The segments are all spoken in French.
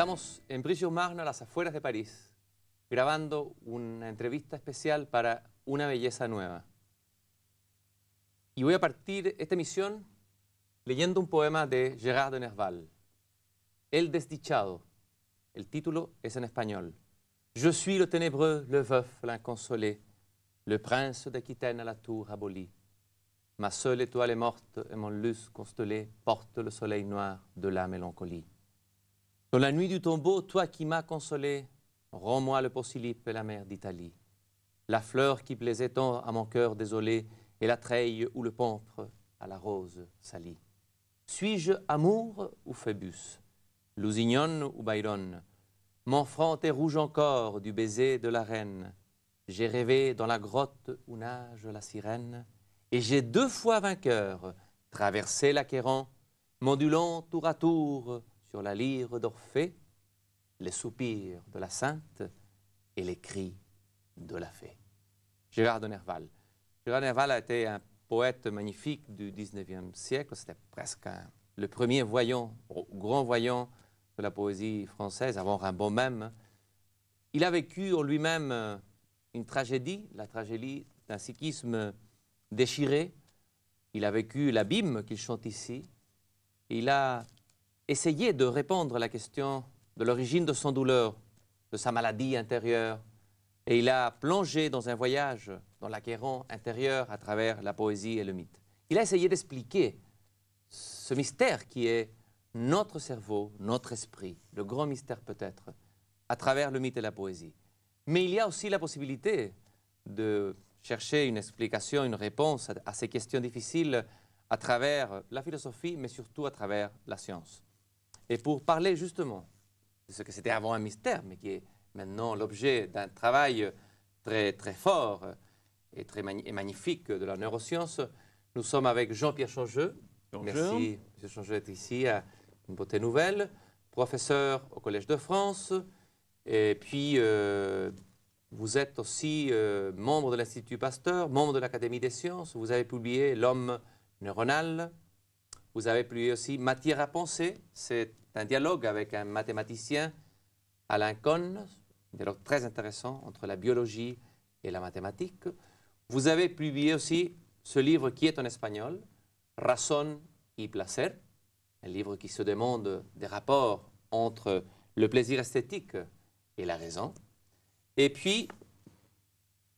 Estamos en brillo Magno, a las afueras de París, grabando una entrevista especial para Una Belleza Nueva. Y voy a partir esta emisión leyendo un poema de Gerard de Nerval, El desdichado. El título es en español. Je suis le ténébreux, le veuf, l'inconsolé, le prince d'Aquitaine à la tour abolie. Ma seule étoile est morte et mon luce constellé porte le soleil noir de la mélancolie. Dans la nuit du tombeau, toi qui m'as consolé, rends-moi le possilipe et la mer d'Italie, la fleur qui plaisait tant à mon cœur désolé, et la treille où le pampre à la rose salie. Suis-je amour ou phoebus Lusignonne ou Byron front est rouge encore du baiser de la reine, j'ai rêvé dans la grotte où nage la sirène, et j'ai deux fois vainqueur traversé l'Aquéron, m'ondulant tour à tour sur la lyre d'Orphée, les soupirs de la sainte et les cris de la fée. Gérard de Nerval. Gérard de Nerval a été un poète magnifique du 19e siècle. C'était presque le premier voyant, grand voyant de la poésie française, avant Rimbaud même. Il a vécu en lui-même euh, une tragédie, la tragédie d'un psychisme déchiré. Il a vécu l'abîme qu'il chante ici. Il a essayer de répondre à la question de l'origine de son douleur, de sa maladie intérieure, et il a plongé dans un voyage dans l'acquérant intérieur à travers la poésie et le mythe. Il a essayé d'expliquer ce mystère qui est notre cerveau, notre esprit, le grand mystère peut-être, à travers le mythe et la poésie. Mais il y a aussi la possibilité de chercher une explication, une réponse à ces questions difficiles à travers la philosophie, mais surtout à travers la science. Et pour parler justement de ce que c'était avant un mystère, mais qui est maintenant l'objet d'un travail très, très fort et très magnifique de la neuroscience, nous sommes avec Jean-Pierre Changeux. Merci, M. Changeux, est ici à Une Beauté Nouvelle, professeur au Collège de France. Et puis, euh, vous êtes aussi euh, membre de l'Institut Pasteur, membre de l'Académie des sciences. Vous avez publié L'homme neuronal. Vous avez publié aussi Matière à penser. C'est un dialogue avec un mathématicien, Alain Cohn, un dialogue très intéressant entre la biologie et la mathématique. Vous avez publié aussi ce livre qui est en espagnol, Razón y Placer, un livre qui se demande des rapports entre le plaisir esthétique et la raison. Et puis,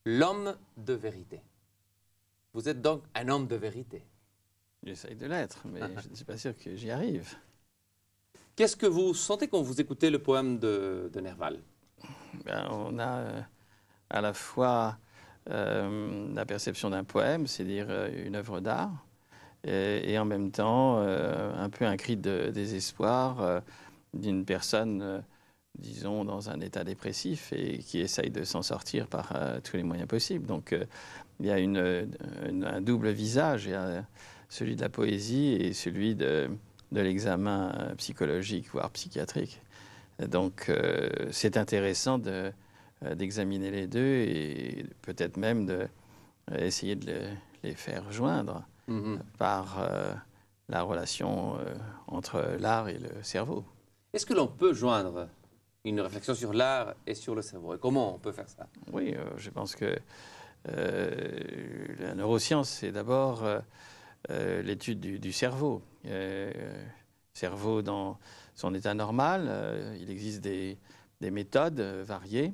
l'homme de vérité. Vous êtes donc un homme de vérité. J'essaie de l'être, mais je ne suis pas sûr que j'y arrive. Qu'est-ce que vous sentez quand vous écoutez le poème de, Nerval ben, On a euh, à la fois euh, la perception d'un poème, c'est-à-dire euh, une œuvre d'art, et, en même temps un peu un cri de désespoir d'une personne, disons, dans un état dépressif et qui essaye de s'en sortir par tous les moyens possibles. Donc il y a un double visage, celui de la poésie et celui de de l'examen euh, psychologique, voire psychiatrique. Donc euh, c'est intéressant euh, d'examiner les deux et peut-être même d'essayer de, de, les faire joindre mm-hmm. par la relation entre l'art et le cerveau. Est-ce que l'on peut joindre une réflexion sur l'art et sur le cerveau Et comment on peut faire ça Oui, je pense que la neuroscience, c'est d'abord euh, l'étude du, cerveau. Euh, cerveau dans son état normal, euh, il existe des, méthodes variées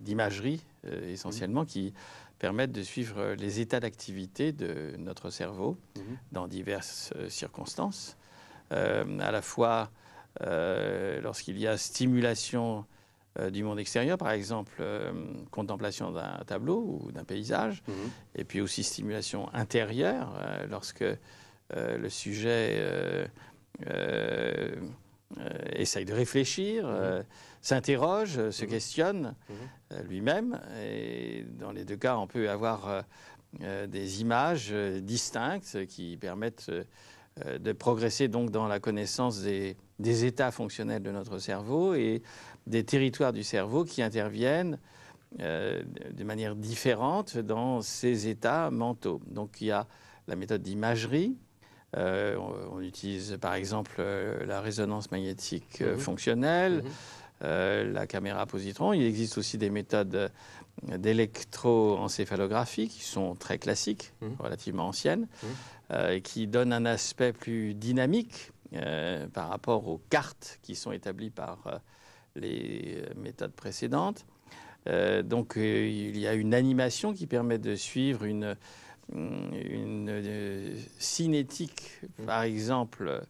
d'imagerie essentiellement mhm. qui permettent de suivre les états d'activité de notre cerveau mhm. dans diverses circonstances, à la fois lorsqu'il y a stimulation euh, du monde extérieur, par exemple euh, contemplation d'un tableau ou d'un paysage, mhm. et puis aussi stimulation intérieure euh, lorsque le sujet essaye de réfléchir, mhm. s'interroge, se mhm. questionne lui-même. Et dans les deux cas, on peut avoir des images distinctes qui permettent de progresser donc dans la connaissance des, des états fonctionnels de notre cerveau et des territoires du cerveau qui interviennent euh, de manière différente dans ces états mentaux. Donc il y a la méthode d'imagerie. Euh, on, utilise par exemple euh, la résonance magnétique mhm. fonctionnelle, mhm. la caméra positron. Il existe aussi des méthodes d'électroencéphalographie qui sont très classiques, mhm. relativement anciennes, et qui donnent un aspect plus dynamique par rapport aux cartes qui sont établies par les euh, méthodes précédentes. Euh, donc euh, il y a une animation qui permet de suivre une, mm, cinétique, par exemple,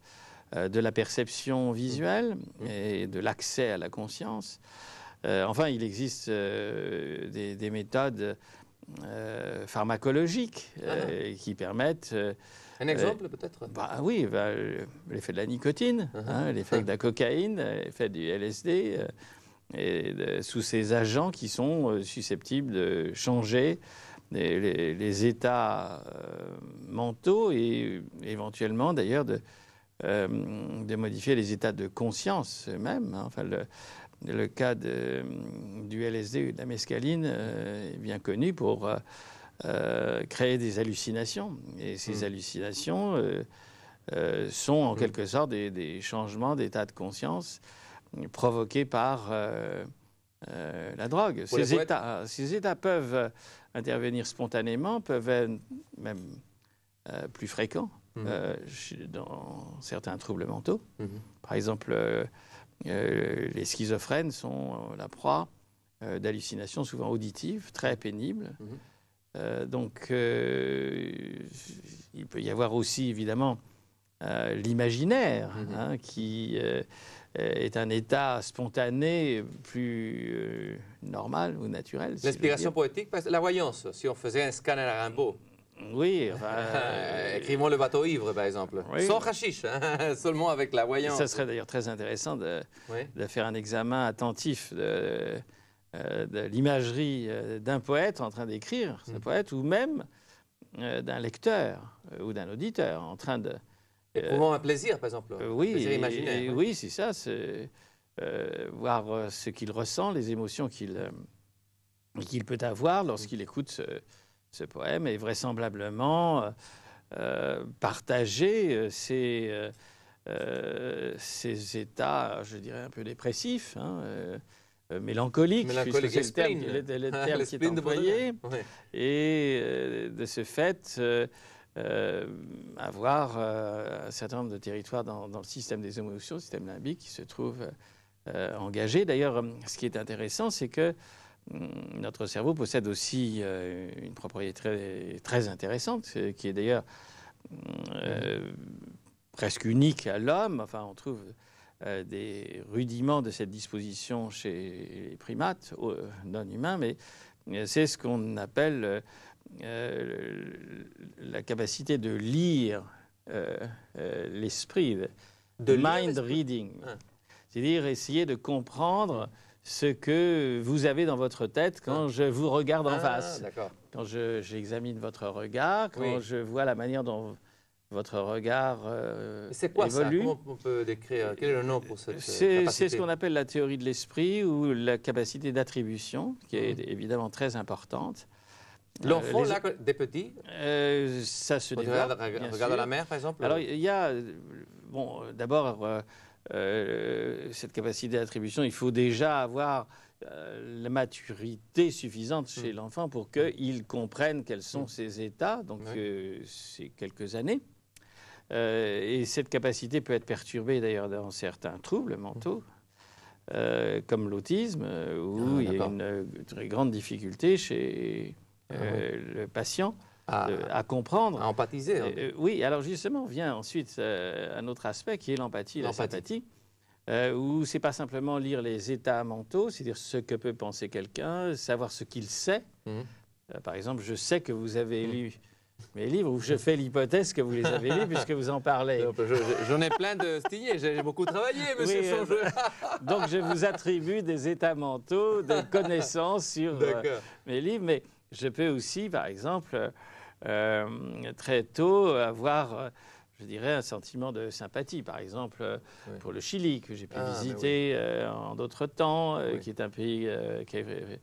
de la perception visuelle et de l'accès à la conscience. enfin, il existe des, des, méthodes pharmacologiques ah qui permettent... Un euh, exemple peut-être bah, ah Oui, bah, euh, l'effet de la nicotine, uh-huh. hein, l'effet de la cocaïne, l'effet du LSD, euh, et sous ces agents qui sont susceptibles de changer les, états mentaux et éventuellement d'ailleurs de, modifier les états de conscience eux-mêmes. Hein. enfin, le, cas du LSD ou de la mescaline est bien connu pour euh, créer des hallucinations. Et ces hmm. hallucinations euh, euh, sont en hmm. quelque sorte des, changements d'état de conscience provoqués par la drogue. Ces, états, peuvent intervenir spontanément, peuvent être même plus fréquents hmm. dans certains troubles mentaux. Par exemple, les schizophrènes sont la proie d'hallucinations souvent auditives, très pénibles. Euh, donc, euh, il peut y avoir aussi, évidemment, euh, l'imaginaire, mm-hmm. hein, qui est un état spontané, plus normal ou naturel. L'inspiration poétique, la voyance, si on faisait un scan à la Rimbaud. Oui. Écrivons le bateau ivre, par exemple. Sans rachiche, hein, seulement avec la voyance. Ça serait d'ailleurs très intéressant de, de, faire un examen attentif de, euh, de l'imagerie euh, d'un poète en train d'écrire ce mm. poète, ou même euh, d'un lecteur ou d'un auditeur en train de... Éprouvant un plaisir, par exemple. oui, oui, c'est ça. C'est, voir ce qu'il ressent, les émotions qu'il qu'il peut avoir lorsqu'il mm. écoute ce, poème, et vraisemblablement partager ces états, je dirais, un peu dépressifs. Hein, euh, mélancolique, puisque c'est le terme, ah, qui est employé. Et euh, de ce fait, euh, avoir un certain nombre de territoires dans, le système des émotions, le système limbique, qui se trouve engagé. D'ailleurs, ce qui est intéressant, c'est que mm, notre cerveau possède aussi une propriété très, très intéressante, qui est d'ailleurs mm, presque unique à l'homme. Enfin, on trouve euh, des rudiments de cette disposition chez les primates euh, non humains, mais euh, c'est ce qu'on appelle la capacité de lire l'esprit, de mind reading. Ah. C'est-à-dire essayer de comprendre ce que vous avez dans votre tête quand ah. je vous regarde en ah, face. Quand j'examine votre regard, quand je vois la manière dont votre regard évolue. Euh, c'est quoi ça Comment on peut décrire Quel est le nom pour cette euh, C'est ce qu'on appelle la théorie de l'esprit ou la capacité d'attribution, qui est mmh. évidemment très importante. Euh, l'enfant, là, des petits Ça se développe, Regarde, regarde la mère, par exemple Alors, il y a... Bon, d'abord, cette capacité d'attribution, il faut déjà avoir la maturité suffisante chez mmh. l'enfant pour qu'il mmh. comprenne quels sont ses états, donc c'est ces quelques années. Euh, et cette capacité peut être perturbée d'ailleurs dans certains troubles mentaux, mmh. euh, comme l'autisme, euh, où ah, il y a une très grande difficulté chez ah le patient. Ah. À, comprendre. À empathiser. Hein. oui, alors justement, vient ensuite un autre aspect qui est l'empathie, la sympathie, euh, où c'est pas simplement lire les états mentaux, c'est-à-dire ce que peut penser quelqu'un, savoir ce qu'il sait. Mmh. par exemple, je sais que vous avez mmh. lu mes livres je fais l'hypothèse que vous les avez lus puisque vous en parlez. J'en ai plein de stylés, j'ai beaucoup travaillé, monsieur oui, euh, Donc je vous attribue des états mentaux, des connaissances sur euh, mes livres, mais je peux aussi, par exemple, euh, très tôt avoir je dirais, un sentiment de sympathie, par exemple, pour le Chili, que j'ai pu ah, ben visiter en d'autres temps, qui est un pays qui est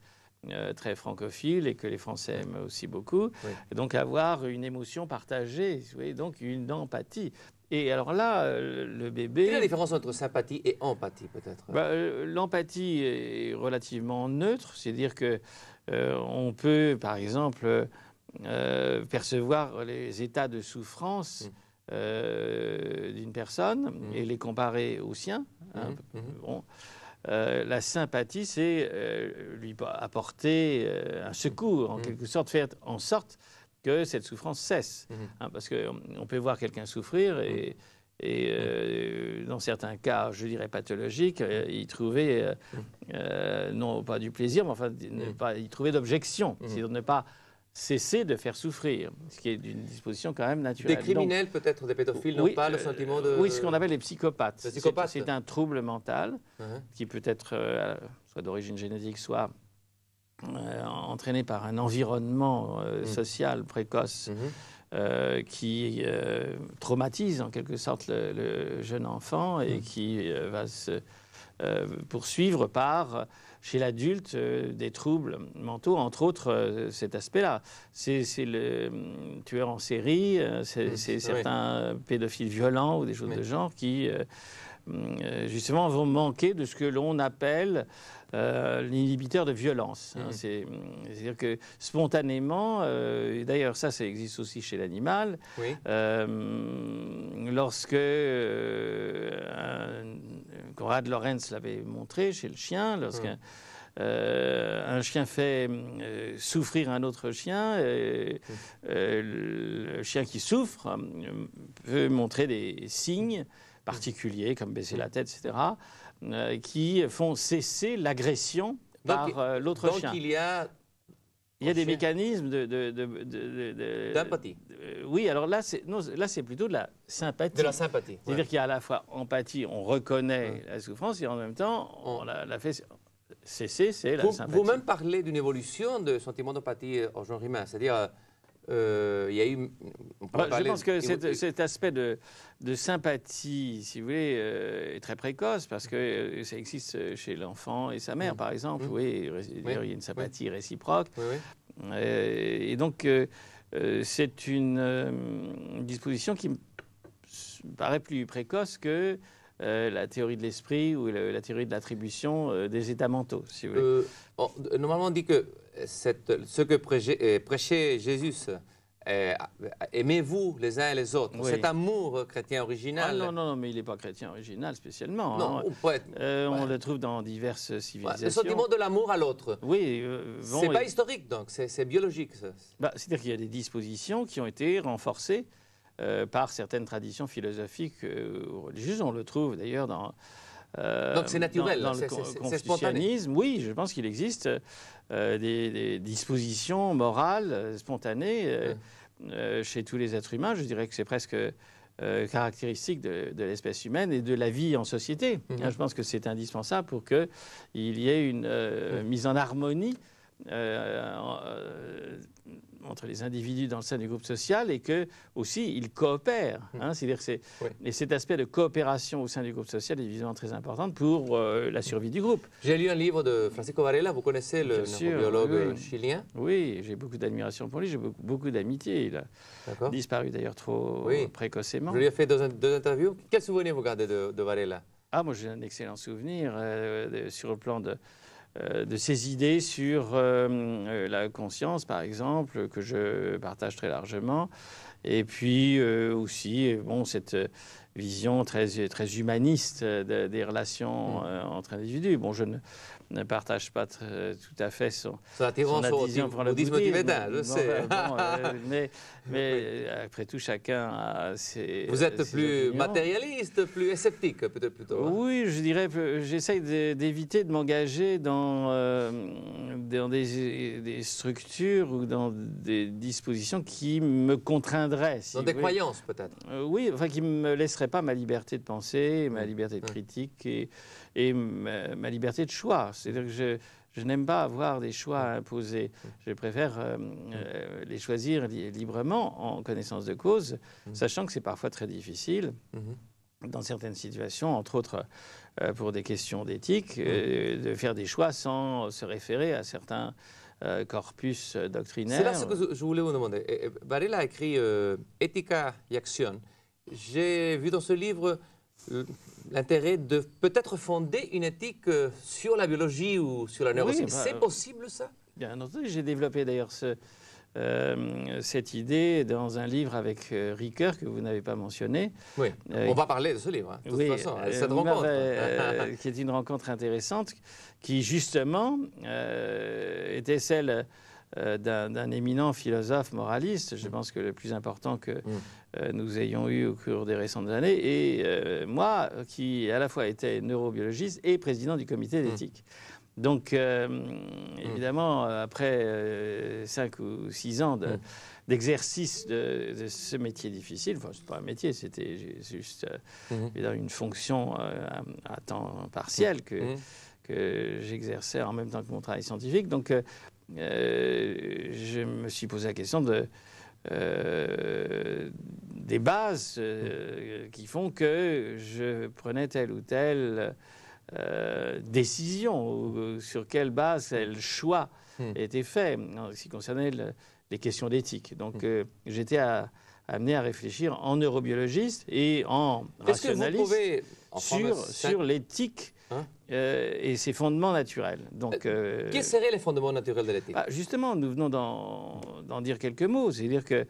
euh, très francophile et que les Français aiment aussi beaucoup. donc avoir une émotion partagée, donc une empathie. Et alors là, euh, le bébé... Quelle est la différence entre sympathie et empathie peut-être bah, euh, L'empathie est relativement neutre, c'est-à-dire que on peut, par exemple, percevoir les états de souffrance. Mmh. d'une personne mmh. et les comparer aux siens. Hein, mmh. Euh, la sympathie, c'est euh, lui apporter euh, un secours, en mmh. quelque sorte, faire en sorte que cette souffrance cesse. Mmh. Hein, parce qu'on peut voir quelqu'un souffrir et. Mmh. dans certains cas, je dirais pathologiques, y trouver, non pas du plaisir, mais enfin, ne pas y trouver d'objection. cest ne pas cesser de faire souffrir, ce qui est d'une disposition quand même naturelle. Des criminels, peut-être, des pédophiles n'ont pas le euh, sentiment de... Oui, ce qu'on appelle les psychopathes. C'est un trouble mental uh-huh. qui peut être euh, soit d'origine génétique, soit euh, entraîné par un environnement hmm. social précoce uh-huh. qui traumatise en quelque sorte le, jeune enfant et hmm. qui va se poursuivre par chez l'adulte euh, des troubles mentaux, entre autres euh, cet aspect-là. C'est le euh, tueur en série, c'est mmh, certains pédophiles violents ou des choses de genre qui, justement, vont manquer de ce que l'on appelle euh, l'inhibiteur de violence. Hein. Mmh. Mmh, c'est-à-dire que spontanément, euh, d'ailleurs ça, ça existe aussi chez l'animal, euh, lorsque Conrad Lorenz l'avait montré chez le chien, lorsqu'un mmh. chien fait souffrir un autre chien, le chien qui souffre peut montrer des signes particuliers comme baisser la tête, etc. Euh, qui font cesser l'agression par euh, l'autre chien. Donc il y a il y a des mécanismes de. D'empathie. Euh, oui, alors là, c'est plutôt de la sympathie. De la sympathie. C'est-à-dire qu'il y a à la fois empathie, on reconnaît la souffrance, et en même temps, on, la, fait cesser, c'est la sympathie. Vous-même parlez d'une évolution de sentiment d'empathie, genre humain, c'est-à-dire. Euh, il y a eu. Bah, je pense que cet, aspect de, sympathie, si vous voulez, euh, est très précoce parce que euh, ça existe chez l'enfant et sa mère, mmh. par exemple. Mmh. Oui, il y a une sympathie réciproque. et donc, c'est une disposition qui me paraît plus précoce que euh, la théorie de l'esprit ou la théorie de l'attribution euh, des états mentaux, euh, normalement, on dit que ce que prêchait, Jésus, aimez-vous les uns et les autres. Cet amour chrétien original. Ah, non, non, non, mais il n'est pas chrétien original spécialement. Non, hein. on, le trouve dans diverses civilisations. Le sentiment de l'amour à l'autre. Oui. c'est pas historique donc, c'est biologique. Bah, c'est-à-dire qu'il y a des dispositions qui ont été renforcées euh, par certaines traditions philosophiques euh, ou religieuses. On le trouve d'ailleurs dans. Euh, Donc c'est naturel, dans, le confucianisme. Oui, je pense qu'il existe des, dispositions morales spontanées hum. chez tous les êtres humains. Je dirais que c'est presque caractéristique de, l'espèce humaine et de la vie en société. Hum. Hein, je pense que c'est indispensable pour qu'il y ait une hum. mise en harmonie entre les individus dans le sein du groupe social et que aussi ils coopèrent. Hmm. Hein. c'est-à-dire c'est et cet aspect de coopération au sein du groupe social est évidemment très important pour euh, la survie du groupe. J'ai lu un livre de Francisco Varela. Vous connaissez le biologue euh, chilien Oui, j'ai beaucoup d'admiration pour lui. J'ai beaucoup, d'amitié. Il a disparu d'ailleurs trop précocement. Je lui ai fait deux, interviews. Quel souvenir vous gardez de, de Varela Ah, moi j'ai un excellent souvenir euh, sur le plan de euh, de ses idées sur euh, euh, la conscience, par exemple, que je partage très largement. Et puis aussi, bon, cette vision très, très humaniste des relations mm. euh, entre individus. Bon, je ne, ne partage pas tout à fait son, son pour le bouddhisme, tibétain, je sais. Euh, euh, mais, mais après tout, chacun a ses. Vous êtes plus matérialiste, plus sceptique, peut-être plutôt. Hein. Oui, je dirais, j'essaye d'éviter de m'engager dans, dans des, des, structures ou dans des dispositions qui me contraindraient. Si dans des croyances, peut-être. oui, enfin, qui me laisseraient pas ma liberté de penser, ma liberté de critique et, ma, liberté de choix. C'est-à-dire que je, n'aime pas avoir des choix imposés. Je préfère euh, euh, les choisir librement, en connaissance de cause, mmh. sachant que c'est parfois très difficile. Mmh. Dans certaines situations, entre autres euh, pour des questions d'éthique, de faire des choix sans se référer à certains corpus doctrinaires. C'est là ce que je voulais vous demander. Eh, eh, Varela a écrit Ethica et Action j'ai vu dans ce livre euh, l'intérêt de peut-être fonder une éthique euh, sur la biologie ou sur la neuroscience. Bah, c'est euh, possible ça Bien entendu, j'ai développé d'ailleurs ce, cette idée dans un livre avec Ricoeur que vous n'avez pas mentionné. Oui, on va parler de ce livre, hein, de toute façon, hein, cette rencontre. qui est une rencontre intéressante qui justement était celle euh, d'un éminent philosophe moraliste. Je mm. pense que le plus important que mm. euh, nous ayons eu au cours des récentes années. Et euh, moi, qui à la fois était neurobiologiste et président du comité mm. d'éthique. Donc, évidemment, après cinq ou six ans d'exercice de, ce métier difficile, enfin, c'est pas un métier, c'était juste une fonction à, temps partiel que, que j'exerçais en même temps que mon travail scientifique. Donc, euh, je me suis posé la question de, euh, des bases euh, qui font que je prenais telle ou telle décision, ou, sur quelle base hmm. le choix hmm. était fait en ce qui concernait les questions d'éthique. Donc hmm. j'étais amené à réfléchir en neurobiologiste et en rationaliste sur l'éthique Hein euh, et ses fondements naturels. Donc, euh, euh, Quels seraient les fondements naturels de l'éthique ah, Justement, nous venons d'en dire quelques mots. C'est-à-dire qu'il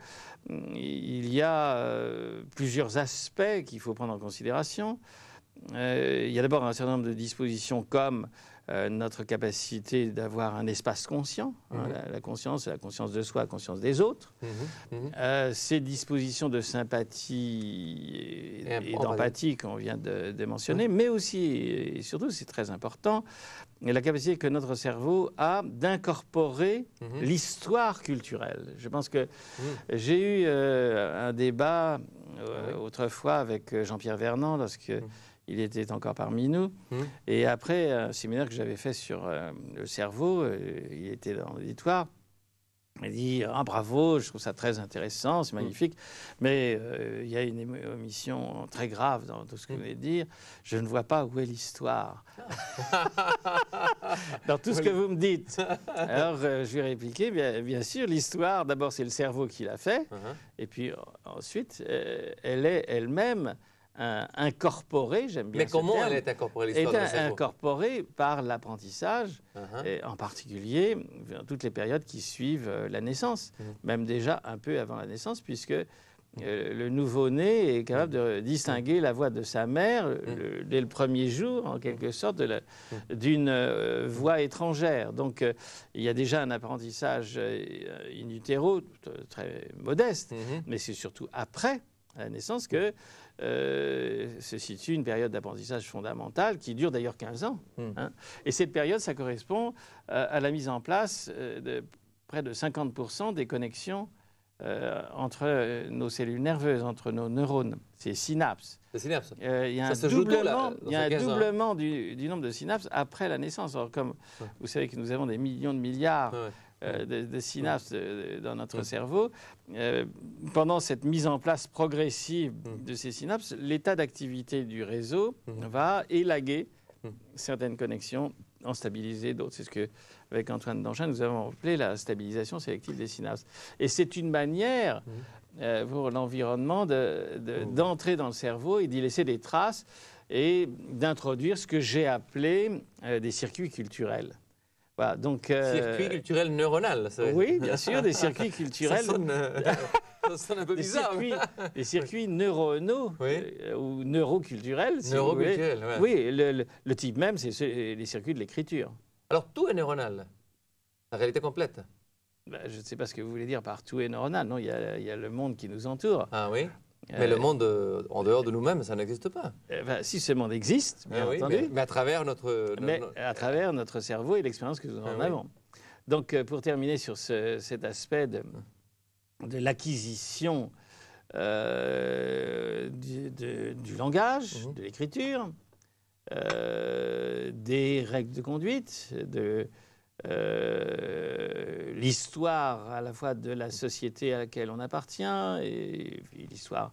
mm, il y a plusieurs aspects qu'il faut prendre en considération. il y a d'abord un certain nombre de dispositions comme euh, notre capacité d'avoir un espace conscient, hein, mhm. la, conscience, la conscience de soi, la conscience des autres, mhm, mhm. Euh, ces dispositions de sympathie et, d'empathie qu'on vient de, mentionner, mais aussi et surtout, c'est très important, la capacité que notre cerveau a d'incorporer l'histoire culturelle. Je pense que j'ai eu euh, un débat autrefois avec Jean-Pierre Vernant lorsque il était encore parmi nous. Mmh. Et après un séminaire que j'avais fait sur euh, le cerveau, euh, il était dans l'auditoire. Il dit ah, bravo, je trouve ça très intéressant, c'est mmh. magnifique, mais euh, il y a une omission très grave dans tout ce que mmh. vous venez dire. Je ne vois pas où est l'histoire dans tout ce que vous me dites. Alors je lui ai répliqué bien, sûr, l'histoire, d'abord c'est le cerveau qui l'a fait, uh-huh. et puis ensuite elle est elle-même euh, incorporée, j'aime bien Mais comment elle est incorporée l'histoire est incorporée par l'apprentissage, uh-huh. en particulier dans toutes les périodes qui suivent euh, la naissance, mm-hmm. même déjà un peu avant la naissance, puisque euh, le nouveau-né est capable de mm-hmm. distinguer la voix de sa mère mm-hmm. dès le premier jour, en quelque sorte, d'une voix étrangère. Donc, il y a déjà un apprentissage in utero très modeste, mais c'est surtout après la naissance que euh, se situe une période d'apprentissage fondamentale qui dure d'ailleurs 15 ans. Hmm. Hein. Et cette période, ça correspond euh, à, la mise en place euh, de près de 50% des connexions entre nos cellules nerveuses, entre nos neurones, ces synapses. il y a un doublement, hein. du, nombre de synapses après la naissance. Alors, comme vous savez que nous avons des millions de milliards des euh, de, synapses dans notre cerveau, euh, pendant cette mise en place progressive mmh. de ces synapses, l'état d'activité du réseau mmh. va élaguer mmh. certaines connexions, en stabiliser d'autres. C'est ce que, avec Antoine Danchin, nous avons appelé la stabilisation sélective des synapses. Et c'est une manière euh, pour l'environnement d'entrer dans le cerveau et d'y laisser des traces et d'introduire ce que j'ai appelé des circuits culturels. Voilà, donc, euh... culturel neuronal. oui, bien sûr, des circuits culturels. Euh, ça, sonne, un peu bizarre. Circuits, des circuits neuronaux euh, ou neuroculturels. Si neuroculturels, oui. Le, type même, c'est euh, les circuits de l'écriture. Alors tout est neuronal, la réalité complète. Bah, je ne sais pas ce que vous voulez dire par tout est neuronal. Non, il il y a le monde qui nous entoure. Ah oui. Mais le euh, monde euh, en dehors de nous-mêmes, ça n'existe pas. Eh ben, si ce monde existe, bien ah entendu. Mais, à travers notre, à travers notre cerveau et l'expérience que nous en ah avons. Donc, euh, pour terminer sur cet aspect de, l'acquisition du, langage, mmh. de l'écriture, des règles de conduite, de euh, l'histoire à la fois de la société à laquelle on appartient et, l'histoire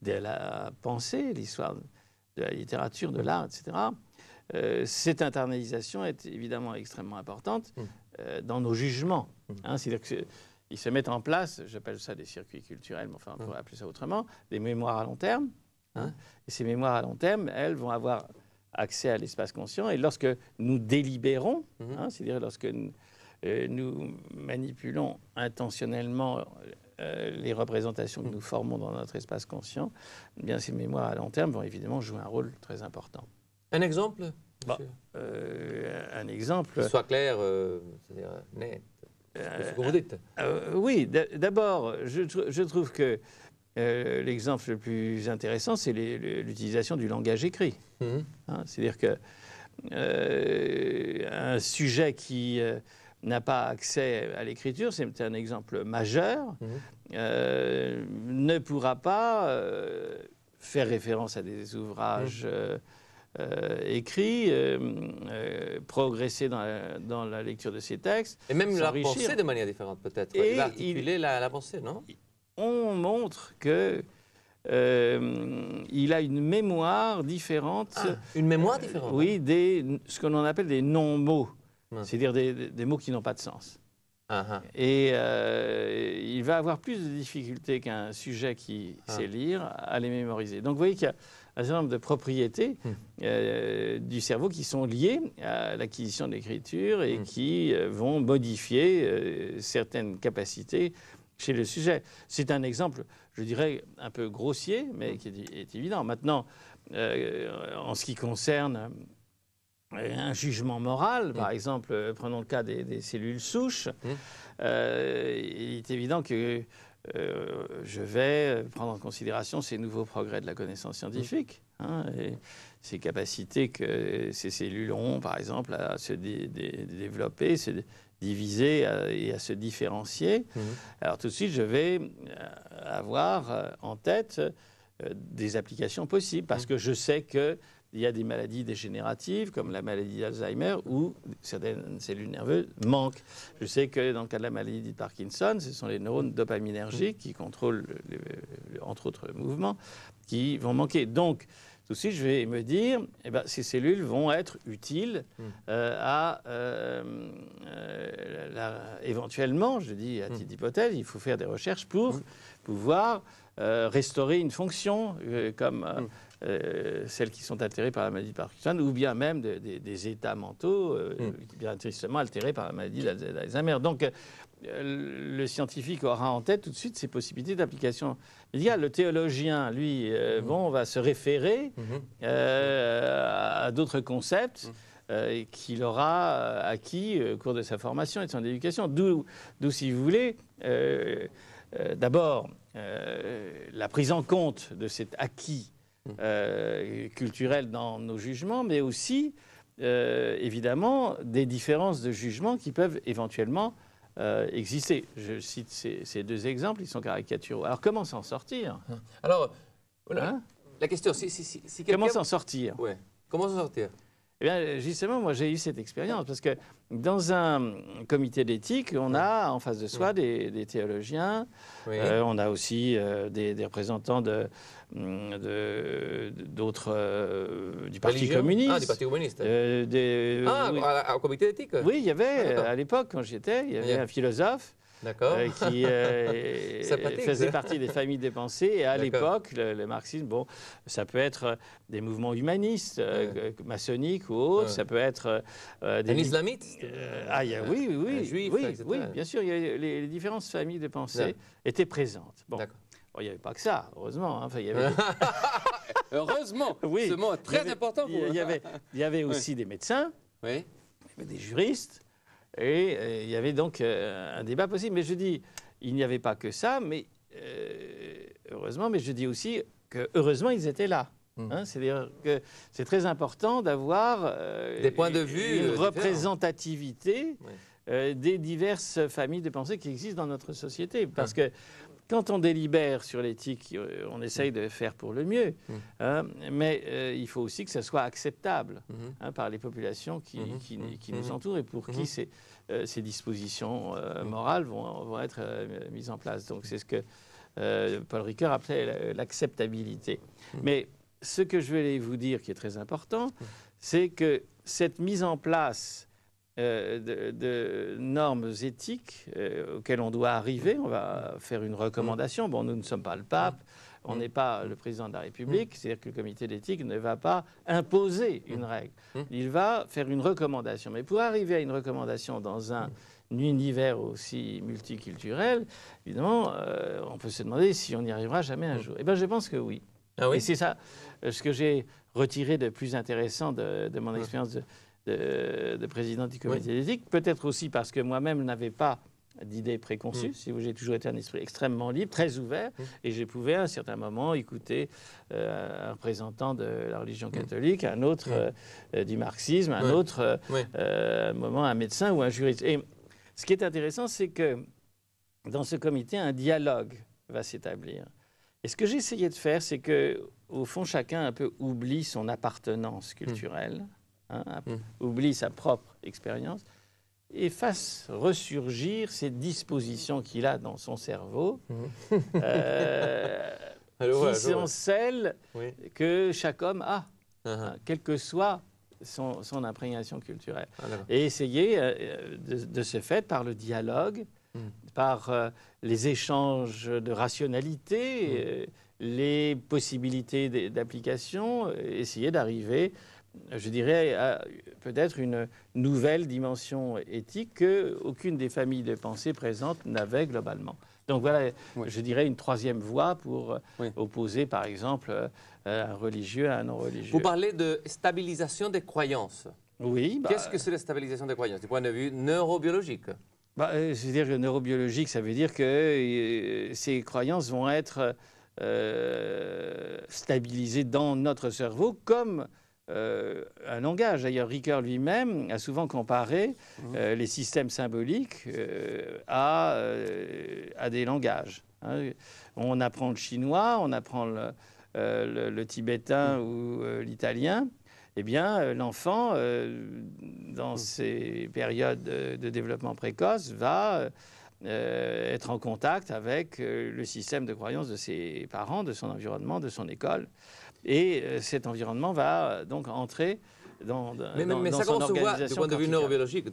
de la pensée, l'histoire de la littérature, de l'art, etc. Euh, cette internalisation est évidemment extrêmement importante mmh. euh, dans nos jugements. Mmh. Hein, C'est-à-dire qu'ils se mettent en place, j'appelle ça des circuits culturels, mais enfin on mmh. pourrait appeler ça autrement, des mémoires à long terme. Hein. et ces mémoires à long terme, elles vont avoir accès à l'espace conscient. Et lorsque nous délibérons, mhm. hein, c'est-à-dire lorsque euh, nous, manipulons intentionnellement euh, les représentations que mhm. nous formons dans notre espace conscient, eh bien ces mémoires à long terme vont évidemment jouer un rôle très important. Un exemple bah, euh, Un exemple. Soit clair, euh, c'est-à-dire net. Ce que vous dites. oui, d'abord, je, je, trouve que euh, l'exemple le plus intéressant, c'est l'utilisation du langage écrit. Mhm. Hein, c'est-à-dire que euh, un sujet qui euh, n'a pas accès à l'écriture, c'est un exemple majeur, mhm. ne pourra pas faire référence à des ouvrages. Mhm. écrits, progresser dans la, lecture de ses textes. Et même la penser de manière différente, peut-être. Il va articuler la, la, pensée, non on montre que euh, il a une mémoire différente. Ah, une mémoire différente. oui, des, ce qu'on appelle des non-mots, c'est-à-dire des, mots qui n'ont pas de sens. Ah, ah. Et euh, il va avoir plus de difficultés qu'un sujet qui sait lire à les mémoriser. Donc vous voyez qu'il y a un certain nombre de propriétés hmm. euh, du cerveau qui sont liées à l'acquisition de l'écriture et hmm. qui vont modifier certaines capacités le sujet. C'est un exemple, je dirais, un peu grossier, mais qui est, évident. Maintenant, euh, en ce qui concerne euh, un jugement moral, par mm. exemple, euh, prenons le cas des, cellules souches, mm. il est évident que je vais prendre en considération ces nouveaux progrès de la connaissance scientifique, mm. hein, ces capacités que ces cellules ont, par exemple, à se développer, se diviser euh, et à se différencier, mmh. alors tout de suite, je vais euh, avoir euh, en tête des applications possibles, parce mmh. que je sais que il y a des maladies dégénératives, comme la maladie d'Alzheimer, où certaines cellules nerveuses manquent. Je sais que dans le cas de la maladie de Parkinson, ce sont les neurones dopaminergiques mmh. qui contrôlent, entre autres, le mouvement, qui vont manquer. Donc, aussi je vais me dire, eh ben, ces cellules vont être utiles mm. euh, à, euh, euh, éventuellement, je dis à mm. titre d'hypothèse, il faut faire des recherches pour pouvoir restaurer une fonction comme mm. celles qui sont altérées par la maladie de Parkinson ou bien même des états mentaux bien tristement altérés par la maladie d'Alzheimer. Donc, euh, le scientifique aura en tête tout de suite ses possibilités d'application médicale. Le théologien, lui, euh, mhm. bon, va se référer mhm. euh, à d'autres concepts. Mhm. qu'il aura acquis au cours de sa formation et de son éducation. D'où, si vous voulez, d'abord, la prise en compte de cet acquis culturel dans nos jugements, mais aussi, évidemment, des différences de jugement qui peuvent éventuellement existaient. Euh, exister. Je cite ces, deux exemples, ils sont caricaturaux. Alors comment s'en sortir Alors, voilà, hein la question, si, si, Comment s'en sortir Oui, Comment s'en sortir eh justement, moi, j'ai eu cette expérience parce que dans un comité d'éthique, on a en face de soi des, théologiens, euh, on a aussi euh, des, représentants de mm, d'autres euh, du parti communiste. Ah, du parti communiste. Des, ah, au comité d'éthique. Oui, il y avait à l'époque quand j'étais, il y avait un philosophe euh, qui euh, faisait partie des familles dépensées. Et à l'époque, le, marxisme, bon, ça peut être euh, des mouvements humanistes, maçonniques ou autres, ça peut être des... Un Ah, oui, oui, oui. oui, bien sûr, les, différentes familles dépensées pensées étaient présentes. Bon, il n'y avait pas que ça, heureusement. Hein. heureusement, oui. ce mot est très important pour Il y, avait, aussi des médecins, des juristes, et euh, il y avait donc euh, un débat possible. Mais je dis, il n'y avait pas que ça, mais euh, heureusement, mais je dis aussi que heureusement, ils étaient là. Mmh. Hein, c'est-à-dire que c'est très important d'avoir des points de vue, une représentativité. des diverses familles de pensée qui existent dans notre société. Parce mmh. que quand on délibère sur l'éthique, euh, on essaye de faire pour le mieux, mmh. hein, mais euh, il faut aussi que ça soit acceptable mmh. hein, par les populations qui, mmh. nous entourent et pour qui ces, euh, ces dispositions morales vont, vont être mises en place. Donc c'est ce que Paul Ricoeur appelait l'acceptabilité. Mais ce que je vais vous dire qui est très important, c'est que cette mise en place euh, de, normes éthiques euh, auxquelles on doit arriver. On va faire une recommandation. Bon, nous ne sommes pas le pape, on n'est pas le président de la République, c'est-à-dire que le comité d'éthique ne va pas imposer une règle. Il va faire une recommandation. Mais pour arriver à une recommandation dans un univers aussi multiculturel, évidemment, euh, on peut se demander si on y arrivera jamais un jour. Eh bien, je pense que oui. Ah oui Et c'est ça ce que j'ai retiré de plus intéressant de, de mon expérience de de, président du comité éthique, peut-être aussi parce que moi-même n'avais pas d'idées préconçues, mm. si vous j'ai toujours été un esprit extrêmement libre, très ouvert, mm. et j'ai pouvais à un certain moment écouter euh, un représentant de la religion mm. catholique, un autre euh, euh, du marxisme, un autre moment un médecin ou un juriste. Et ce qui est intéressant, c'est que dans ce comité, un dialogue va s'établir. Et ce que j'ai essayé de faire, c'est que, au fond, chacun un peu oublie son appartenance culturelle Hein, oublie sa propre expérience, et fasse ressurgir ces dispositions qu'il a dans son cerveau, euh, qui sont celles que chaque homme a, ah, ah. Hein, quelle que soit son, imprégnation culturelle. Ah, et essayer euh, euh, de, ce fait, par le dialogue, hmm. par les échanges de rationalité, hmm. les possibilités d'application, essayer d'arriver je dirais, peut-être une nouvelle dimension éthique qu'aucune des familles de pensée présentes n'avait globalement. Donc voilà, je dirais une troisième voie pour euh, opposer, par exemple, euh, un religieux à un non-religieux. Vous parlez de stabilisation des croyances. Oui. Bah, Qu'est-ce que c'est la stabilisation des croyances du point de vue neurobiologique bah, euh, veux dire que neurobiologique, ça veut dire que ces croyances vont être stabilisées dans notre cerveau comme euh, un langage. D'ailleurs, Ricoeur lui-même a souvent comparé euh, mmh. les systèmes symboliques euh, à, à, des langages. Hein. On apprend le chinois, on apprend le, tibétain mmh. ou l'italien. Eh bien, l'enfant, dans ses mmh. périodes de développement précoce, va être en contact avec le système de croyance de ses parents, de son environnement, de son école. Et euh, cet environnement va euh, donc entrer dans, mais, dans, mais ça, son organisation se voit du point de vue neurobiologique.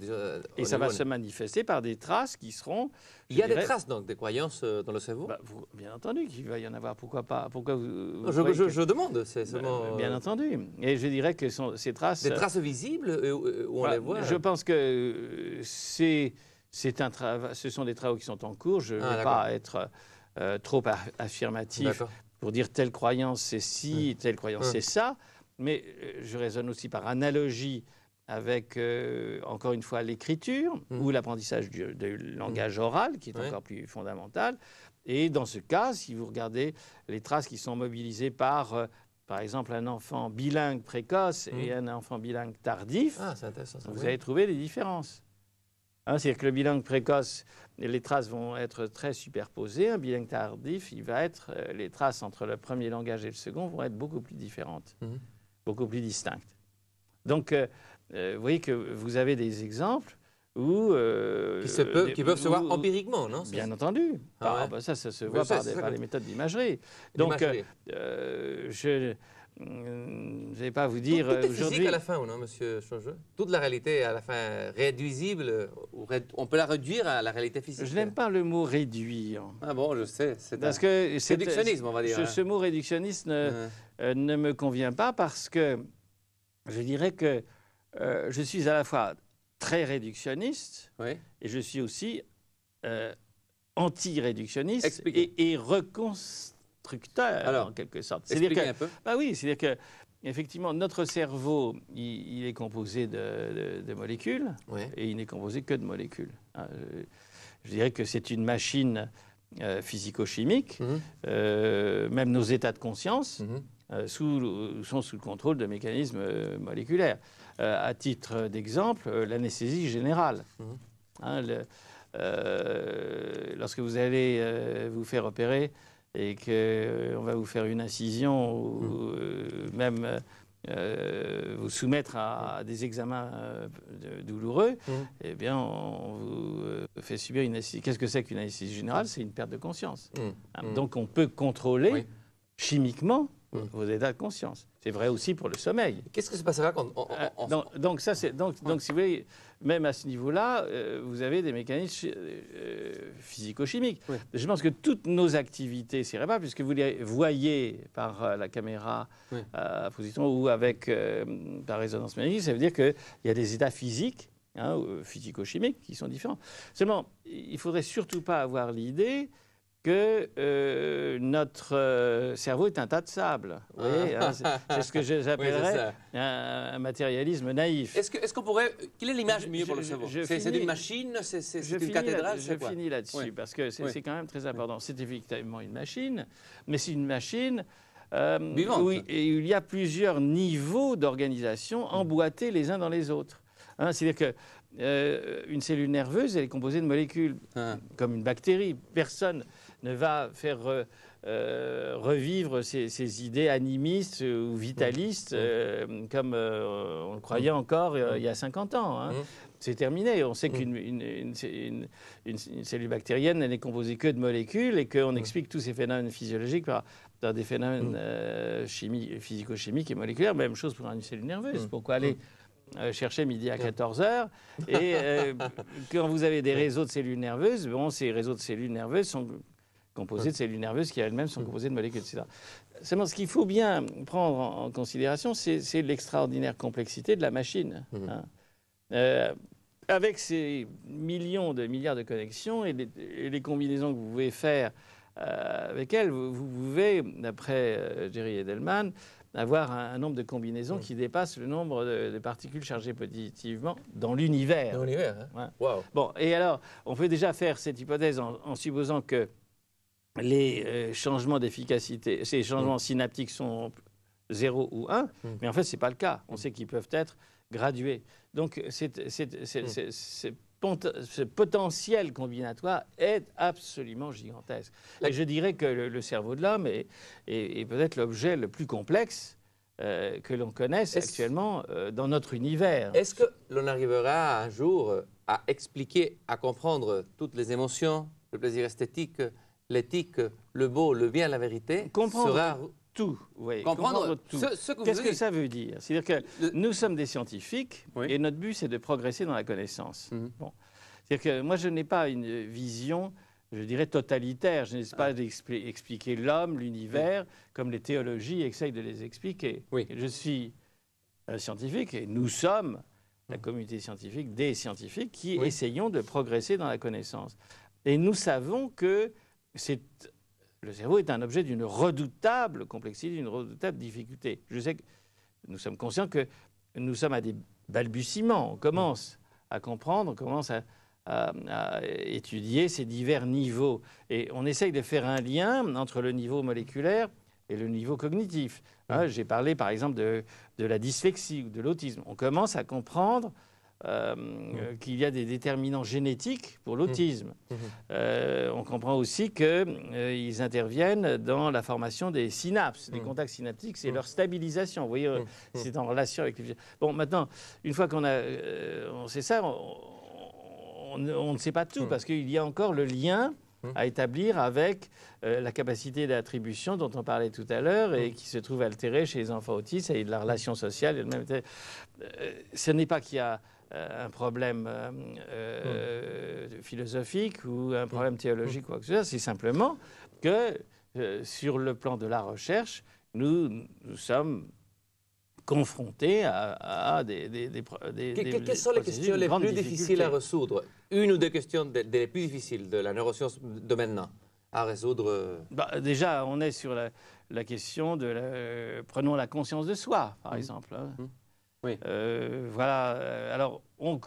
et ça va se manifester par des traces qui seront. Il y a des traces donc des croyances euh, dans le cerveau. Bah, vous, bien entendu qu'il va y en avoir. Pourquoi pas Pourquoi je, demande. C'est bah, seulement. Bah, bien entendu. Et je dirais que ces traces. Des traces visibles où on les voit. Je pense que c'est c'est un ce sont des travaux qui sont en cours. Je ne ah, vais pas être trop affirmatif pour dire telle croyance c'est ci, mmh. telle croyance mmh. c'est ça, mais euh, je raisonne aussi par analogie avec, euh, encore une fois, l'écriture mmh. ou l'apprentissage du, langage oral, qui est encore plus fondamental. Et dans ce cas, si vous regardez les traces qui sont mobilisées par... Euh, par exemple, un enfant bilingue précoce et un enfant bilingue tardif, ah, vous avez allez trouver des différences. Hein, c'est-à-dire que le bilingue précoce, les traces vont être très superposées. Un bilingue tardif, il va être, euh, les traces entre le premier langage et le second vont être beaucoup plus différentes, mhm. beaucoup plus distinctes. Donc, euh, euh, vous voyez que vous avez des exemples où... qui, peuvent se voir empiriquement, non Bien entendu. Ah ah, bah ça, ça se voit par, les méthodes d'imagerie. Donc, je... Euh, je n'ai vais pas vous dire euh, aujourd'hui... Tout, physique à la fin, ou non, Monsieur Changeux Toute la réalité est à la fin réduisible, euh, on peut la réduire à la réalité physique Je n'aime pas le mot réduire. Ah bon, je sais, c'est parce un... que réductionnisme, on va dire. Ce, hein. mot réductionniste hein. ne, me convient pas parce que je dirais que je suis à la fois très réductionniste et je suis aussi anti-réductionniste et, et alors, en quelque sorte. C'est-à-dire que, un peu. Bah oui, c'est-à-dire que Effectivement, notre cerveau, il, est composé de, molécules, et il n'est composé que de molécules. Hein, je, dirais que c'est une machine euh, physico-chimique, mhm. euh, même nos états de conscience. Mhm. Euh, sont sous le contrôle de mécanismes moléculaires. à titre d'exemple, l'anesthésie générale. Mhm. Hein, lorsque vous allez vous faire opérer, et qu'on euh, va vous faire une incision ou mmh. euh, même euh, vous soumettre à, des examens douloureux, mmh. eh bien, on vous fait subir une incision. Qu'est-ce que c'est qu'une incision générale C'est une perte de conscience. Mmh. Ah, donc, on peut contrôler chimiquement Mm. Vos états de conscience. C'est vrai aussi pour le sommeil. Qu'est-ce que se passera quand euh, on, Donc, ça, c'est donc, donc si vous voulez, même à ce niveau-là, euh, vous avez des mécanismes euh, physico-chimiques. Je pense que toutes nos activités pas puisque vous les voyez par la caméra à position ou avec par résonance magnétique, ça veut dire qu'il y a des états physiques, hein, physico-chimiques, qui sont différents. Seulement, il faudrait surtout pas avoir l'idée que euh, notre euh, cerveau est un tas de sable. Ah. Hein, c'est ce que j'appellerais un, matérialisme naïf. Est-ce qu'on est pourrait... Quelle est l'image mieux pour le cerveau C'est une machine C'est une cathédrale Je finis là-dessus, parce que c'est quand même très important. C'est effectivement une machine, mais c'est une machine... Euh, où, et il y a plusieurs niveaux d'organisation mm. emboîtés les uns dans les autres. Hein, c'est-à-dire que euh, une cellule nerveuse, elle est composée de molécules, ah. comme une bactérie. Personne ne va faire euh, euh, revivre ces, idées animistes ou vitalistes mmh. euh, comme on le croyait mmh. encore mmh. il y a 50 ans. Hein. C'est terminé. On sait qu'une une, cellule bactérienne n'est composée que de molécules et qu'on explique tous ces phénomènes physiologiques par, des phénomènes physico-chimiques et moléculaires. Même chose pour une cellule nerveuse. Pourquoi aller chercher midi à 14 heures Et quand vous avez des réseaux de cellules nerveuses, bon, ces réseaux de cellules nerveuses sont composées de cellules nerveuses qui elles-mêmes sont mm. composées de molécules, etc. Seulement, ce qu'il faut bien prendre en, considération, c'est l'extraordinaire complexité de la machine. Mm. Hein. Euh, avec ces millions de milliards de connexions et les, combinaisons que vous pouvez faire euh, avec elles, vous, pouvez, d'après euh, Jerry Edelman, avoir un, nombre de combinaisons mm. qui dépasse le nombre de, particules chargées positivement dans l'univers. Dans l'univers, hein Bon, et alors, on peut déjà faire cette hypothèse en supposant que les euh, changements d'efficacité, ces changements mm. synaptiques sont 0 ou 1, mm. mais en fait, ce n'est pas le cas. On mm. sait qu'ils peuvent être gradués. Donc, ce potentiel combinatoire est absolument gigantesque. je dirais que le, cerveau de l'homme est, peut-être l'objet le plus complexe euh, que l'on connaisse actuellement euh, dans notre univers. Est-ce que l'on arrivera un jour à expliquer, à comprendre toutes les émotions, le plaisir esthétique l'éthique, le beau, le bien, la vérité, comprendre sera... tout. comprendre, tout. Qu'est-ce que ça veut dire C'est-à-dire que nous sommes des scientifiques et notre but, c'est de progresser dans la connaissance. Mhm. Bon. C'est-à-dire que moi, je n'ai pas une vision je dirais, totalitaire. Je n'essaie pas ah. d'expliquer l'homme, l'univers, comme les théologies essayent de les expliquer. Je suis scientifique et nous sommes la mhm. communauté scientifique, des scientifiques qui essayons de progresser dans la connaissance. Et nous savons que le cerveau est un objet d'une redoutable complexité, d'une redoutable difficulté. Je sais que nous sommes conscients que nous sommes à des balbutiements. On commence à comprendre, on commence à, étudier ces divers niveaux. Et on essaye de faire un lien entre le niveau moléculaire et le niveau cognitif. Hein, j'ai parlé par exemple de, de la dyslexie ou de l'autisme. On commence à comprendre euh, qu'il y a des déterminants génétiques pour mmh. l'autisme. Mmh. Euh, on comprend aussi qu'ils euh, ils interviennent dans la formation des synapses, des mmh. contacts synaptiques, c'est leur stabilisation. Vous voyez, c'est en relation avec les... Bon, maintenant, une fois qu'on a, on sait ça, on, on, ne sait pas tout parce qu'il y a encore le lien Hum. à établir avec euh, la capacité d'attribution dont on parlait tout à l'heure et hum. qui se trouve altérée chez les enfants autistes et de la relation sociale. Et même... Euh, ce n'est pas qu'il y a euh, un problème hum. philosophique ou un problème théologique ou quoi que ce soit, c'est simplement que sur le plan de la recherche, nous sommes confrontés à, des, des, des, Quelles sont les questions les plus difficiles à résoudre Une ou deux questions de, les plus difficiles de la neuroscience de maintenant à résoudre euh? bah, Déjà, on est sur la, question de prenons la conscience de soi, par mmh. exemple. Hein. Mmh. Oui. Euh, voilà. Euh, alors, on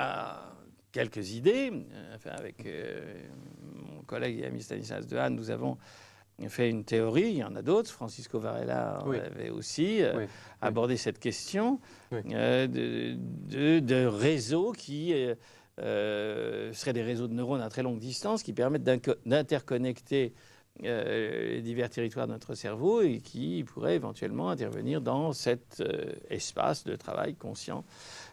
a quelques idées. avec mon collègue et ami Stanislas Dehaene, nous avons fait une théorie, il y en a d'autres, Francisco Varela avait aussi euh, abordé cette question euh, de, de, réseaux qui euh, seraient des réseaux de neurones à très longue distance qui permettent d'interconnecter les divers territoires de notre cerveau et qui pourraient éventuellement intervenir dans cet espace de travail conscient.